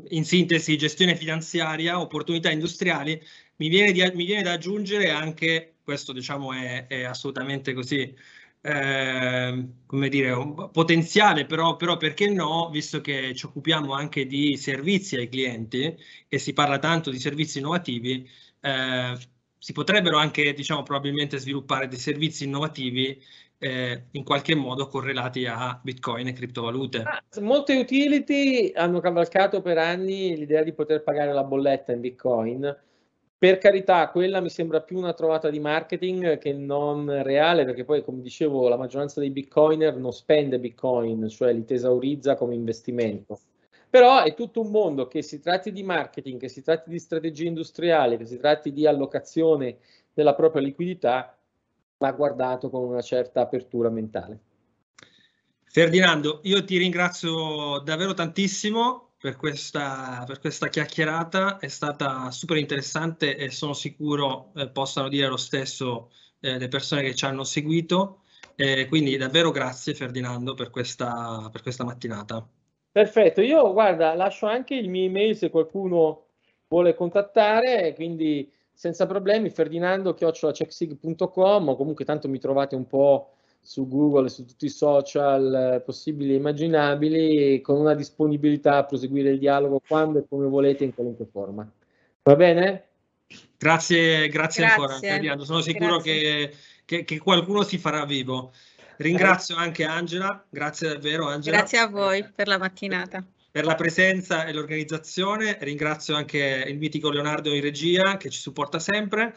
Speaker 1: in sintesi gestione finanziaria, opportunità industriali, mi viene, di, mi viene da aggiungere anche questo diciamo è, è assolutamente così. Eh, come dire, un potenziale, però, però, perché no, visto che ci occupiamo anche di servizi ai clienti e si parla tanto di servizi innovativi, eh, si potrebbero anche, diciamo, probabilmente sviluppare dei servizi innovativi eh, in qualche modo correlati a bitcoin e criptovalute. Ah,
Speaker 2: molte utility hanno cavalcato per anni l'idea di poter pagare la bolletta in bitcoin per carità, quella mi sembra più una trovata di marketing che non reale, perché poi, come dicevo, la maggioranza dei bitcoiner non spende bitcoin, cioè li tesaurizza come investimento. Però è tutto un mondo che si tratti di marketing, che si tratti di strategia industriale, che si tratti di allocazione della propria liquidità, va guardato con una certa apertura mentale. Ferdinando,
Speaker 1: io ti ringrazio davvero tantissimo per questa, per questa chiacchierata, è stata super interessante e sono sicuro eh, possano dire lo stesso eh, le persone che ci hanno seguito. Eh, quindi davvero grazie Ferdinando per questa, per questa mattinata.
Speaker 2: Perfetto, io guarda, lascio anche il mio email se qualcuno vuole contattare, quindi senza problemi, ferdinando-checksig.com o comunque tanto mi trovate un po' su Google e su tutti i social eh, possibili e immaginabili con una disponibilità a proseguire il dialogo quando e come volete in qualunque forma. Va bene?
Speaker 1: Grazie, grazie, grazie. ancora Adriano, sono sicuro che, che, che, qualcuno si farà vivo. Ringrazio anche Angela, grazie davvero Angela. Grazie
Speaker 3: a voi per la mattinata.
Speaker 1: Per la presenza e l'organizzazione, ringrazio anche il mitico Leonardo in regia che ci supporta sempre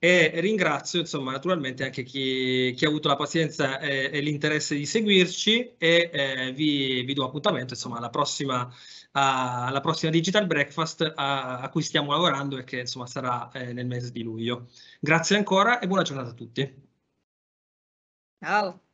Speaker 1: e ringrazio insomma naturalmente anche chi, chi ha avuto la pazienza e, e l'interesse di seguirci e eh, vi, vi, do appuntamento insomma alla prossima, a, alla prossima Digital Breakfast a, a, cui stiamo lavorando e che insomma sarà eh, nel mese di luglio. Grazie ancora e buona giornata
Speaker 2: a tutti.
Speaker 3: Ciao.